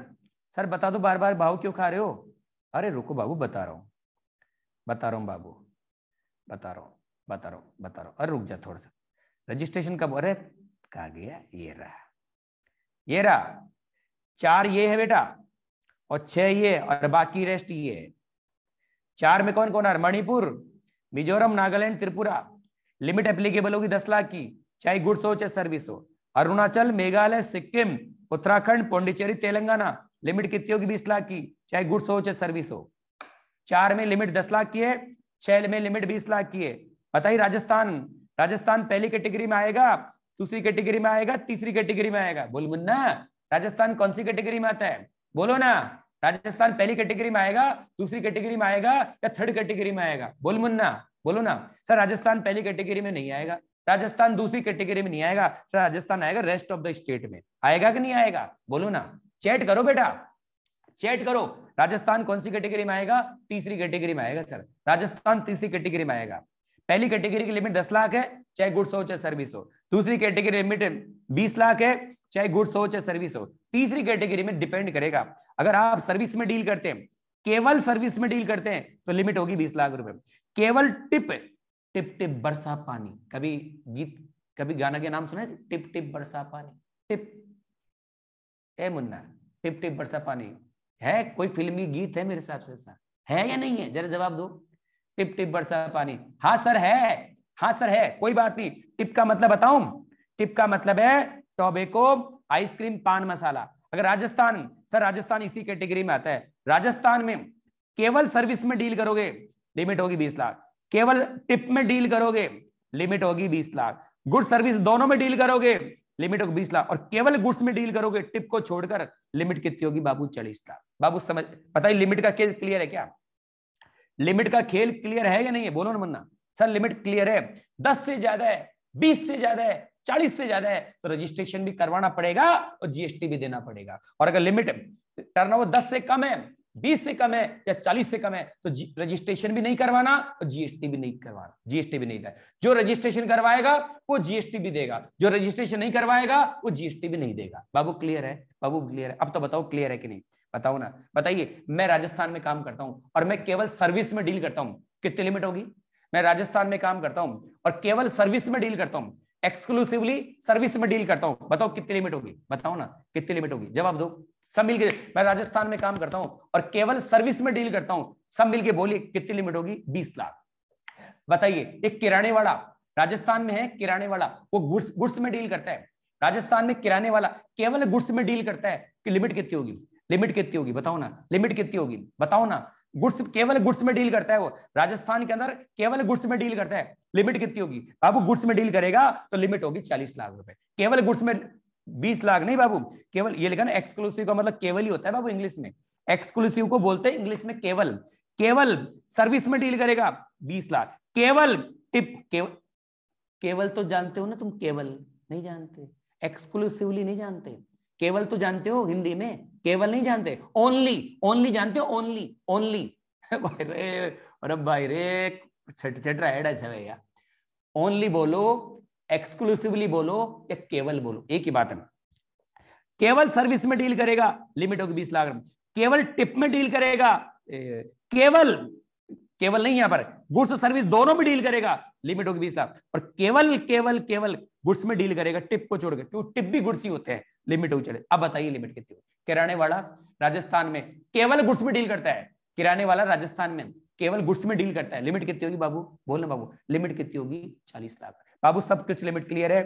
सर बता दो बार बार भाव क्यों खा रहे हो अरे रुको बाबू बता रहा हूँ बता रहा हूँ बाबू बता रहा हूँ बता रहा हूँ बता रहा हूँ अरे रुक जा थोड़ा सा रजिस्ट्रेशन कब अरे कहा गया ये रहा ये रहा चार ये है बेटा और छह ये और बाकी रेस्ट ये है चार में कौन कौन है मणिपुर मिजोरम नागालैंड त्रिपुरा लिमिट एप्लीकेबल होगी दस लाख की चाहे गुड्स हो चाहे सर्विस हो अरुणाचल मेघालय सिक्किम उत्तराखंड पौंडीचेरी तेलंगाना लिमिट कितनी होगी बीस लाख की चाहे गुड्स हो चाहे सर्विस हो चार में लिमिट दस लाख की है छह में लिमिट बीस लाख की है बताइए राजस्थान राजस्थान पहली कैटेगरी में आएगा दूसरी कैटेगरी में आएगा तीसरी कैटेगरी में आएगा बोल मुन्ना राजस्थान कौन सी कैटेगरी में आता है बोलो ना राजस्थान पहली कैटेगरी में आएगा दूसरी कैटेगरी में आएगा या थर्ड कैटेगरी में आएगा बोल मुन्ना बोलो ना सर राजस्थान पहली कैटेगरी में नहीं आएगा राजस्थान दूसरी कैटेगरी में नहीं आएगा सर राजस्थान आएगा रेस्ट ऑफ द स्टेट में आएगा कि नहीं आएगा बोलो ना चैट करो बेटा चैट करो राजस्थान कौन सी कैटेगरी में आएगा तीसरी कैटेगरी में आएगा सर राजस्थान तीसरी कैटेगरी में आएगा पहली कैटेगरी की लिमिट दस लाख है चाहे गुड्स हो चाहे सर्विस हो दूसरी कैटेगरी लिमिट बीस लाख है चाहे गुड्स हो चाहे सर्विस हो तीसरी कैटेगरी में डिपेंड करेगा अगर आप सर्विस में डील करते हैं केवल सर्विस में डील करते हैं तो लिमिट होगी बीस लाख रुपए केवल टिप टिप टिप बरसा पानी कभी गीत कभी गाना के नाम सुना है टिप टिप बरसा पानी टिप ए मुन्ना टिप टिप बरसा पानी है कोई फिल्मी गीत है मेरे हिसाब से ऐसा है या नहीं है जरा जवाब दो टिप टिप बरसा पानी हाँ सर है हाँ सर है कोई बात नहीं टिप का मतलब बताऊं टिप का मतलब है टोबेको आइसक्रीम पान मसाला अगर राजस्थान सर राजस्थान इसी कैटेगरी में आता है राजस्थान में केवल सर्विस में डील करोगे लिमिट होगी बीस लाख केवल टिप में डील करोगे लिमिट होगी बीस लाख गुड सर्विस दोनों में डील करोगे लिमिट होगी बीस लाख और केवल गुड्स में डील करोगे टिप को छोड़कर लिमिट कितनी होगी बाबू चालीस लाख बाबू समझ पता ही लिमिट का खेल क्लियर है क्या लिमिट का खेल क्लियर है या नहीं है बोलो ना मुन्ना सर लिमिट क्लियर है दस से ज्यादा है बीस से ज्यादा है चालीस से ज्यादा है तो रजिस्ट्रेशन भी करवाना पड़ेगा और जीएसटी भी देना पड़ेगा और अगर लिमिट टर्न ओवर दस से कम है बीस से कम है या चालीस से कम है तो रजिस्ट्रेशन भी नहीं करवाना और जीएसटी भी नहीं करवाना जीएसटी भी नहीं देना जो रजिस्ट्रेशन करवाएगा वो जीएसटी भी देगा जो रजिस्ट्रेशन नहीं करवाएगा वो जीएसटी भी नहीं देगा बाबू क्लियर है बाबू क्लियर है अब तो बताओ क्लियर है कि नहीं बताओ ना बताइए मैं राजस्थान में काम करता हूं और मैं केवल सर्विस में डील करता हूं कितनी लिमिट होगी मैं राजस्थान में काम करता हूं और केवल सर्विस में डील करता हूं एक्सक्लूसिवली सर्विस में डील करता हूं बताओ कितनी लिमिट होगी बताओ ना कितनी लिमिट होगी जवाब दो सब मिलके मैं राजस्थान में काम करता हूं और केवल सर्विस में डील करता हूं सब मिलके बोलिए कितनी लिमिट होगी बीस लाख बताइए एक किराने वाला राजस्थान में है किराने वाला वो गुड्स गुड्स में डील करता है राजस्थान में किराने वाला केवल गुड्स में डील करता है कि लिमिट कितनी होगी लिमिट कितनी होगी बताओ ना लिमिट कितनी होगी बताओ ना गुड्स केवल गुड्स में डील करता है वो राजस्थान के अंदर केवल गुड्स में डील करता है लिमिट कितनी होगी अब गुड्स में डील करेगा तो लिमिट होगी चालीस लाख रुपए केवल गुड्स में बीस लाख नहीं बाबू केवल ये लिखा ना एक्सक्लूसिव का मतलब केवल ही होता है बाबू इंग्लिश में एक्सक्लूसिव को बोलते हैं इंग्लिश में केवल केवल सर्विस में डील करेगा बीस लाख केवल टिप केवल केवल तो जानते हो ना तुम केवल नहीं जानते एक्सक्लूसिवली नहीं जानते केवल तो जानते हो हिंदी में केवल नहीं जानते ओनली ओनली जानते हो ओनली ओनली *laughs* भाई रे और भाई रे छठ छठ रहा है भैया ओनली बोलो एक्सक्लूसिवली बोलो या केवल बोलो एक ही बात है केवल सर्विस में डील करेगा लिमिट होगी बीस लाख केवल टिप में डील करेगा केवल केवल नहीं यहां पर गुड्स और सर्विस दोनों में डील करेगा लिमिट होगी बीस लाख और केवल केवल केवल गुड्स में डील करेगा टिप को छोड़कर क्योंकि टिप भी गुड्स ही होते हैं लिमिट हो चले अब बताइए लिमिट कितनी किराने वाला राजस्थान में केवल गुड्स में डील करता है किराने वाला राजस्थान में केवल गुड्स में डील करता है लिमिट कितनी होगी बाबू बोलना बाबू लिमिट कितनी होगी चालीस लाख बाबू सब कुछ लिमिट क्लियर है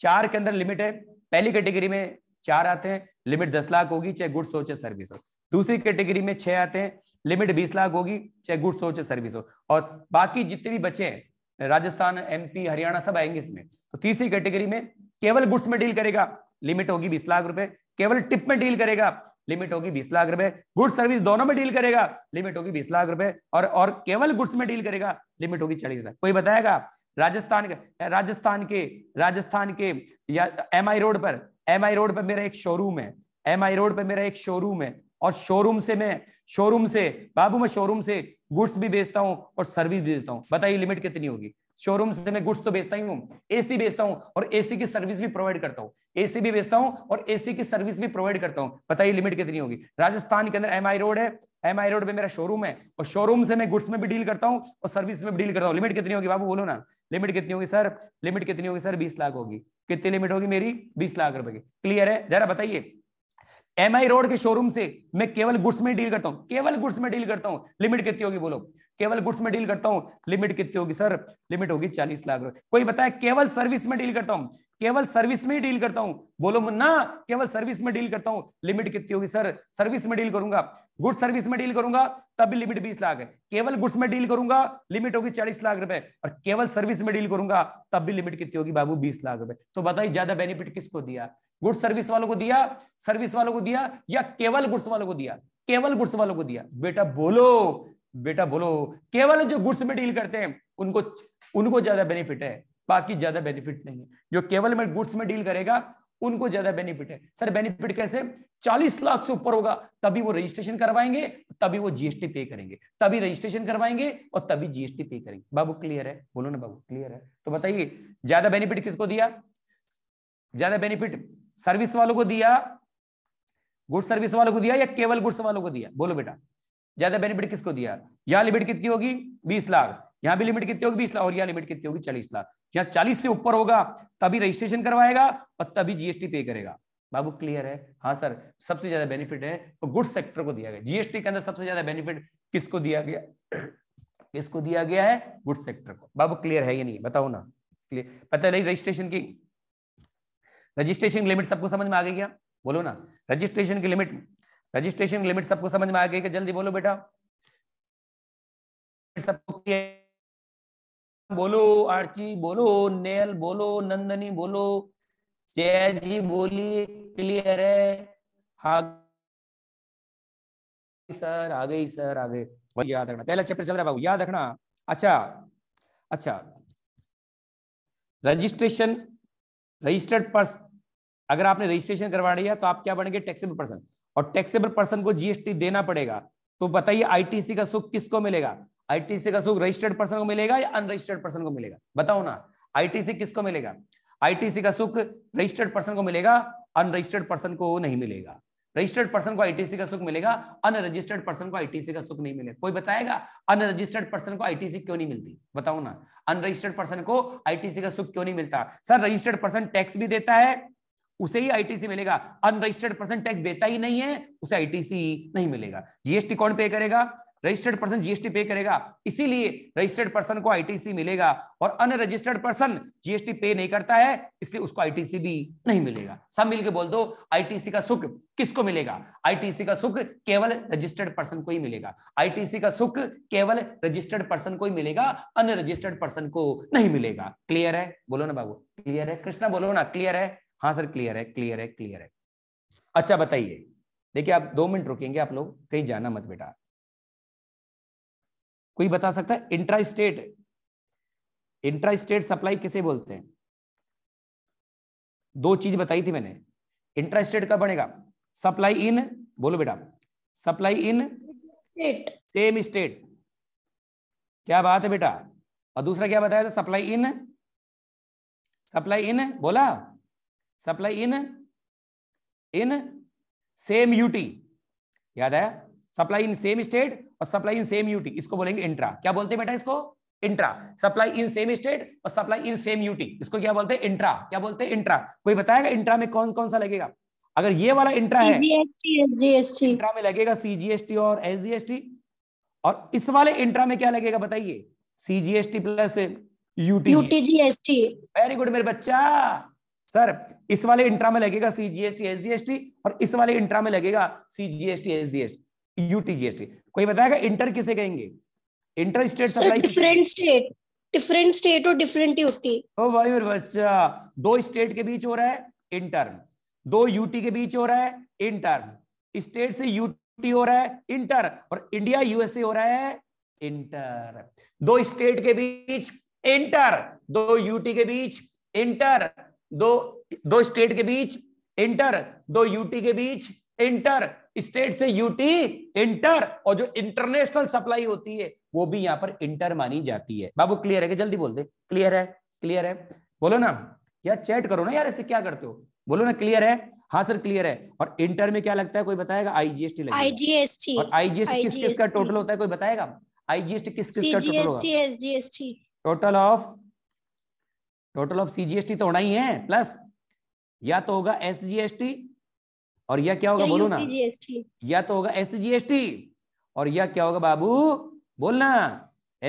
चार के अंदर लिमिट है पहली कैटेगरी में चार आते हैं लिमिट दस लाख होगी चाहे गुड्स हो चाहे सर्विस हो दूसरी कैटेगरी में छह आते हैं लिमिट बीस लाख होगी चाहे गुड्स हो चाहे सर्विस हो और बाकी जितने भी बचे हैं राजस्थान एमपी हरियाणा सब आएंगे इसमें तो तीसरी कैटेगरी में केवल गुड्स में डील करेगा लिमिट होगी बीस लाख रुपए केवल टिप में डील करेगा लिमिट होगी बीस लाख रुपए गुड्स सर्विस दोनों में डील करेगा लिमिट होगी बीस लाख रुपए और और केवल गुड्स में डील करेगा लिमिट होगी चालीस लाख कोई बताएगा राजस्थान के राजस्थान के राजस्थान के या एम आई रोड पर एम आई रोड पर मेरा एक शोरूम है एम आई रोड पर मेरा एक शोरूम है और शोरूम से मैं शोरूम से बाबू मैं शोरूम से गुड्स भी बेचता हूँ और सर्विस भी बेचता हूँ बताइए लिमिट कितनी होगी शोरूम से मैं गुड्स तो बेचता ही हूँ एसी बेचता हूँ और एसी की सर्विस भी प्रोवाइड करता हूँ एसी भी बेचता हूँ और एसी की सर्विस भी प्रोवाइड करता हूँ बताइए लिमिट कितनी होगी राजस्थान के अंदर एम रोड है एम रोड पे मेरा शोरूम है और शोरूम से मैं गुड्स में भी डील करता हूँ और सर्विस में भी डील करता हूँ लिमिट कितनी होगी बाबू बोलो ना लिमिट कितनी होगी सर लिमिट कितनी होगी सर बीस लाख होगी कितनी लिमिट होगी मेरी बीस लाख रुपए की क्लियर है जरा बताइए एम रोड के शोरूम से मैं केवल गुड्स में डील करता हूँ केवल गुड्स में डील करता हूँ लिमिट कितनी होगी बोलो केवल गुड्स में डील करता हूँ लिमिट कितनी होगी सर लिमिट होगी चालीस लाख रुपए कोई बताया केवल सर्विस में डील करता हूँ केवल सर्विस में ही डील करता हूं बोलो मुन्ना केवल सर्विस में डील करता हूं लिमिट कितनी होगी सर सर्विस में डील करूंगा गुड सर्विस में डील करूंगा तब लिमिट बीस लाख है केवल गुड्स में डील करूंगा लिमिट होगी चालीस लाख रुपए और केवल सर्विस में डील करूंगा तब भी लिमिट कितनी होगी बाबू बीस लाख रुपए तो बताइए ज्यादा बेनिफिट किसको दिया गुड सर्विस वालों को दिया सर्विस वालों को दिया या केवल गुड्स वालों को दिया केवल गुड्स वालों को दिया बेटा बोलो बेटा बोलो केवल जो गुड्स में डील करते हैं उनको उनको ज्यादा बेनिफिट है बाकी ज्यादा बेनिफिट नहीं है जो केवल में गुड्स में डील करेगा उनको ज्यादा बेनिफिट है सर बेनिफिट कैसे 40 लाख से ऊपर होगा तभी वो रजिस्ट्रेशन करवाएंगे तभी वो जीएसटी पे करेंगे तभी रजिस्ट्रेशन करवाएंगे और तभी जीएसटी पे करेंगे बाबू क्लियर है बोलो ना बाबू क्लियर है तो बताइए ज्यादा बेनिफिट किसको दिया ज्यादा बेनिफिट सर्विस वालों को दिया गुड सर्विस वालों को दिया या केवल गुड्स वालों को दिया बोलो बेटा ज्यादा बेनिफिट किसको दिया यहाँ लिमिट कितनी होगी बीस लाख यहाँ भी लिमिट कितनी होगी बीस लाख और यहाँ लिमिट कितनी होगी चालीस लाख यहाँ चालीस से ऊपर होगा तभी रजिस्ट्रेशन करवाएगा और तभी जीएसटी पे करेगा बाबू क्लियर है हाँ सर सबसे ज्यादा बेनिफिट है तो गुड सेक्टर को दिया गया जीएसटी के अंदर सबसे ज्यादा बेनिफिट किसको दिया गया किसको दिया गया है गुड सेक्टर को बाबू क्लियर है या नहीं बताओ ना क्लियर पता नहीं रजिस्ट्रेशन की रजिस्ट्रेशन लिमिट सबको समझ में आ गई क्या बोलो ना रजिस्ट्रेशन की लिमिट रजिस्ट्रेशन लिमिट सबको समझ में आ गई कि जल्दी बोलो बेटा सबको बोलो आर्ची बोलो नेल बोलो नंदनी बोलो जय जी बोली क्लियर है हाँ सर आ गई सर आ गए याद रखना पहला चैप्टर चल रहा है बाबू याद रखना अच्छा अच्छा रजिस्ट्रेशन रजिस्टर्ड पर्सन अगर आपने रजिस्ट्रेशन करवा लिया तो आप क्या बनेंगे टैक्सेबल पर्सन और टैक्सेबल पर्सन को जीएसटी देना पड़ेगा तो बताइए आईटीसी का सुख किसको मिलेगा आईटीसी का सुख रजिस्टर्ड पर्सन को मिलेगा या अनरजिस्टर्ड पर्सन को मिलेगा बताओ ना आईटीसी किसको मिलेगा आईटीसी का सुख रजिस्टर्ड पर्सन को मिलेगा अनरजिस्टर्ड पर्सन को नहीं मिलेगा रजिस्टर्ड पर्सन को आईटीसी का सुख मिलेगा अनरजिस्टर्ड पर्सन को आईटीसी का सुख नहीं मिलेगा कोई बताएगा अनरजिस्टर्ड पर्सन को आईटीसी क्यों नहीं मिलती बताओ ना अनरजिस्टर्ड पर्सन को आईटीसी का सुख क्यों नहीं मिलता सर रजिस्टर्ड पर्सन टैक्स भी देता है उसे ही आईटीसी मिलेगा अनरजिस्टर्ड पर्सन टैक्स देता ही नहीं है उसे आईटीसी नहीं मिलेगा जीएसटी कौन पे करेगा रजिस्टर्ड पर्सन जीएसटी पे करेगा इसीलिए रजिस्टर्ड पर्सन को आईटीसी मिलेगा और अनरजिस्टर्ड पर्सन जीएसटी पे नहीं करता है इसलिए उसको आईटीसी भी नहीं मिलेगा सब मिलके बोल दो आईटीसी का सुख किसको मिलेगा आईटीसी का सुख केवल रजिस्टर्ड पर्सन को ही मिलेगा आईटीसी का सुख केवल रजिस्टर्ड पर्सन को ही मिलेगा अनरजिस्टर्ड पर्सन को नहीं मिलेगा क्लियर है बोलो ना बाबू क्लियर है कृष्णा बोलो ना क्लियर है हाँ सर क्लियर है क्लियर है क्लियर है अच्छा बताइए देखिए आप दो मिनट रुकेंगे आप लोग कहीं जाना मत बेटा कोई बता सकता है intra state intra state supply किसे बोलते हैं दो चीज बताई थी मैंने इंट्रा स्टेट का बनेगा सप्लाई इन बोलो बेटा supply in state same state क्या बात है बेटा और दूसरा क्या बताया था सप्लाई इन सप्लाई इन बोला supply in in same UT याद है सप्लाई इन सेम स्टेट और सप्लाई इन सेम यूटी इसको बोलेंगे इंट्रा क्या बोलते हैं बेटा इसको intra supply in same state और सप्लाई इन सेम यूटी इसको क्या बोलते हैं इंट्रा क्या बोलते हैं इंट्रा कोई बताएगा इंट्रा में कौन कौन सा लगेगा अगर ये वाला इंट्रा है इंट्रा में लगेगा सीजीएसटी और एसजीएसटी और इस वाले इंट्रा में क्या लगेगा बताइए CGST plus UT UTGST very good मेरे बच्चा सर इस वाले इंट्रा में लगेगा एस टी और इस वाले इंट्रा में लगेगा सीजीएसटी एसजीएसटी यूटीजीएसटी कोई बताएगा इंटर किसे कहेंगे inter state supply different state different state और डिफरेंट यूटी ओ भाई मेरे बच्चा दो स्टेट के बीच हो रहा है इंटर दो यूटी के बीच हो रहा है इंटर स्टेट से यूटी हो रहा है इंटर और इंडिया यूएसए हो रहा है इंटर दो स्टेट के बीच इंटर दो यूटी के बीच इंटर दो दो स्टेट के बीच इंटर दो यूटी के बीच इंटर स्टेट से यूटी इंटर और जो इंटरनेशनल सप्लाई होती है वो भी यहां पर इंटर मानी जाती है बाबू क्लियर है कि जल्दी बोल दे क्लियर है क्लियर है बोलो ना यार चैट करो ना यार ऐसे क्या करते हो बोलो ना क्लियर है हाँ सर क्लियर है और इंटर में क्या लगता है कोई बताएगा आईजीएसटी लगेगा आईजीएसटी और आईजीएसटी किस किस का टोटल होता है कोई बताएगा आईजीएसटी किस किस का total total of total of CGST तो होना ही है प्लस या तो होगा एस जीएसटी और या क्या होगा बोलो ना या तो होगा एस जीएसटी और या क्या होगा बाबू बोलना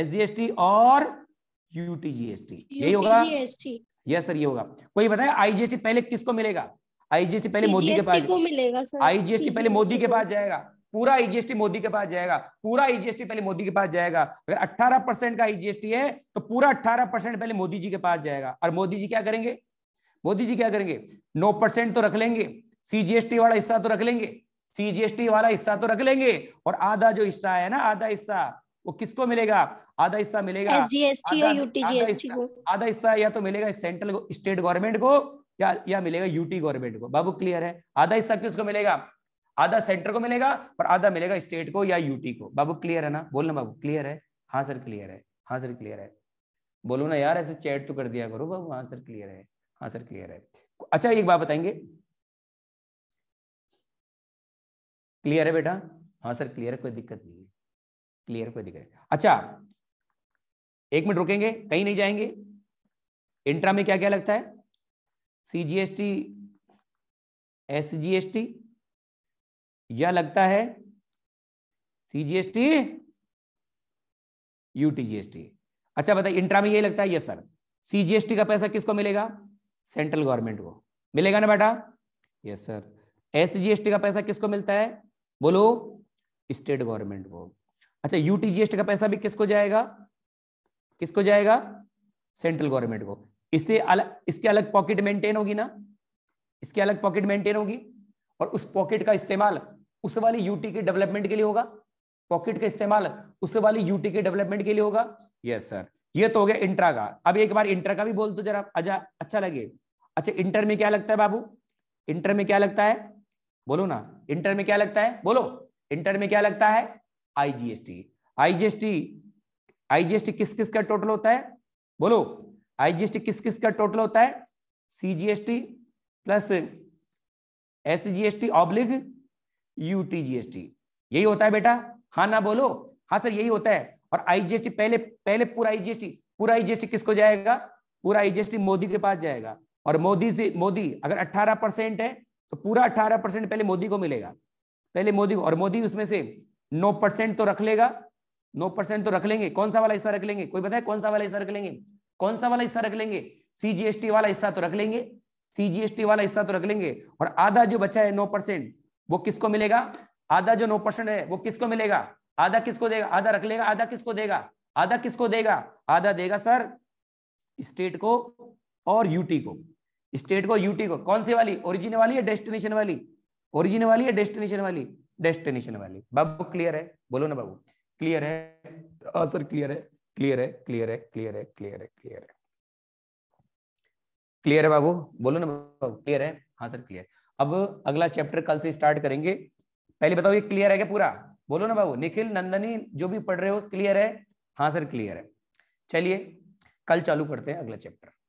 एस जीएसटी और यूटी जीएसटी यही होगा यस सर ये होगा कोई बताए आईजीएसटी पहले किसको मिलेगा आईजीएसटी पहले मोदी के पास आईजीएसटी पहले मोदी के पास जाएगा पूरा ईजीएसटी e मोदी के पास जाएगा पूरा ईजीएसटी e पहले मोदी के पास जाएगा अगर 18 परसेंट का ईजीएसटी e है तो पूरा 18 परसेंट पहले मोदी जी के पास जाएगा और मोदी जी क्या करेंगे मोदी जी क्या करेंगे 9 परसेंट तो रख लेंगे सीजीएसटी वाला हिस्सा तो रख लेंगे सीजीएसटी वाला हिस्सा तो रख लेंगे और आधा जो हिस्सा है ना आधा हिस्सा वो किसको मिलेगा आधा हिस्सा मिलेगा आधा हिस्सा या तो मिलेगा सेंट्रल स्टेट गवर्नमेंट को या या मिलेगा यूटी गवर्नमेंट को बाबू क्लियर है आधा हिस्सा किसको मिलेगा आधा सेंटर को मिलेगा और आधा मिलेगा स्टेट को या यूटी को बाबू क्लियर है ना बोलना बाबू क्लियर है हाँ सर क्लियर है हाँ सर क्लियर है बोलो ना यार ऐसे चैट तो कर दिया करो बाबू हाँ सर क्लियर है हाँ सर क्लियर है अच्छा एक बात बताएंगे क्लियर है बेटा हाँ सर क्लियर है कोई दिक्कत नहीं है क्लियर कोई दिक्कत नहीं अच्छा एक मिनट रुकेंगे कहीं नहीं जाएंगे इंट्रा में क्या क्या लगता है C G S T S G S T यह लगता है सीजीएसटी यूटीजीएसटी अच्छा बताइए इंट्रा में यही लगता है यस सर सीजीएसटी का पैसा किसको मिलेगा सेंट्रल गवर्नमेंट को मिलेगा ना बेटा यस सर एसजीएसटी का पैसा किसको मिलता है बोलो स्टेट गवर्नमेंट को अच्छा यूटीजीएसटी का पैसा भी किसको जाएगा किसको जाएगा सेंट्रल गवर्नमेंट को इससे अलग इसके अलग पॉकेट मेंटेन होगी ना इसके अलग पॉकेट मेंटेन होगी और उस पॉकेट का इस्तेमाल उस वाली यूटी के डेवलपमेंट के लिए होगा पॉकेट का इस्तेमाल उस वाली यूटी के डेवलपमेंट के लिए होगा यस सर ये तो हो गया इंट्रा का अब एक बार इंटर का भी बोल दो तो जरा अजा अच्छा, अच्छा लगे अच्छा इंटर में क्या लगता है बाबू इंटर में क्या लगता है बोलो ना इंटर में क्या लगता है बोलो इंटर में क्या लगता है आईजीएसटी आईजीएसटी आईजीएसटी किस किस का टोटल होता है बोलो आईजीएसटी किस किस का टोटल होता है CGST plus SGST oblique UT GST यही होता है बेटा हाँ ना बोलो हाँ सर यही होता है और आईजीएसटी पहले पहले पूरा आईजीएसटी पूरा आईजीएसटी किसको जाएगा पूरा आईजीएसटी मोदी के पास जाएगा और मोदी से मोदी अगर 18 परसेंट है तो पूरा 18 परसेंट पहले मोदी को मिलेगा पहले मोदी को और मोदी उसमें से 9 परसेंट तो रख लेगा 9 परसेंट तो रख लेंगे कौन सा वाला हिस्सा रख लेंगे कोई बताए कौन सा वाला हिस्सा रख लेंगे कौन सा वाला हिस्सा रख लेंगे सीजीएसटी वाला हिस्सा तो रख लेंगे सीजीएसटी वाला हिस्सा तो रख लेंगे और आधा जो बचा है नौ परसेंट वो किसको मिलेगा आधा जो नौ परसेंट है वो किसको मिलेगा आधा किसको देगा आधा रख लेगा आधा किसको देगा आधा किसको देगा आधा देगा सर स्टेट को और यूटी को स्टेट को यूटी को कौन सी वाली ओरिजिन वाली या डेस्टिनेशन वाली ओरिजिन वाली या डेस्टिनेशन वाली डेस्टिनेशन वाली बाबू क्लियर है बोलो ना बाबू क्लियर है हाँ सर क्लियर है क्लियर है क्लियर है क्लियर है क्लियर है क्लियर है क्लियर है बाबू बोलो ना बाबू क्लियर है हाँ सर क्लियर अब अगला चैप्टर कल से स्टार्ट करेंगे पहले बताओ ये क्लियर है क्या पूरा बोलो ना बाबू निखिल नंदनी जो भी पढ़ रहे हो क्लियर है हाँ सर क्लियर है चलिए कल चालू करते हैं अगला चैप्टर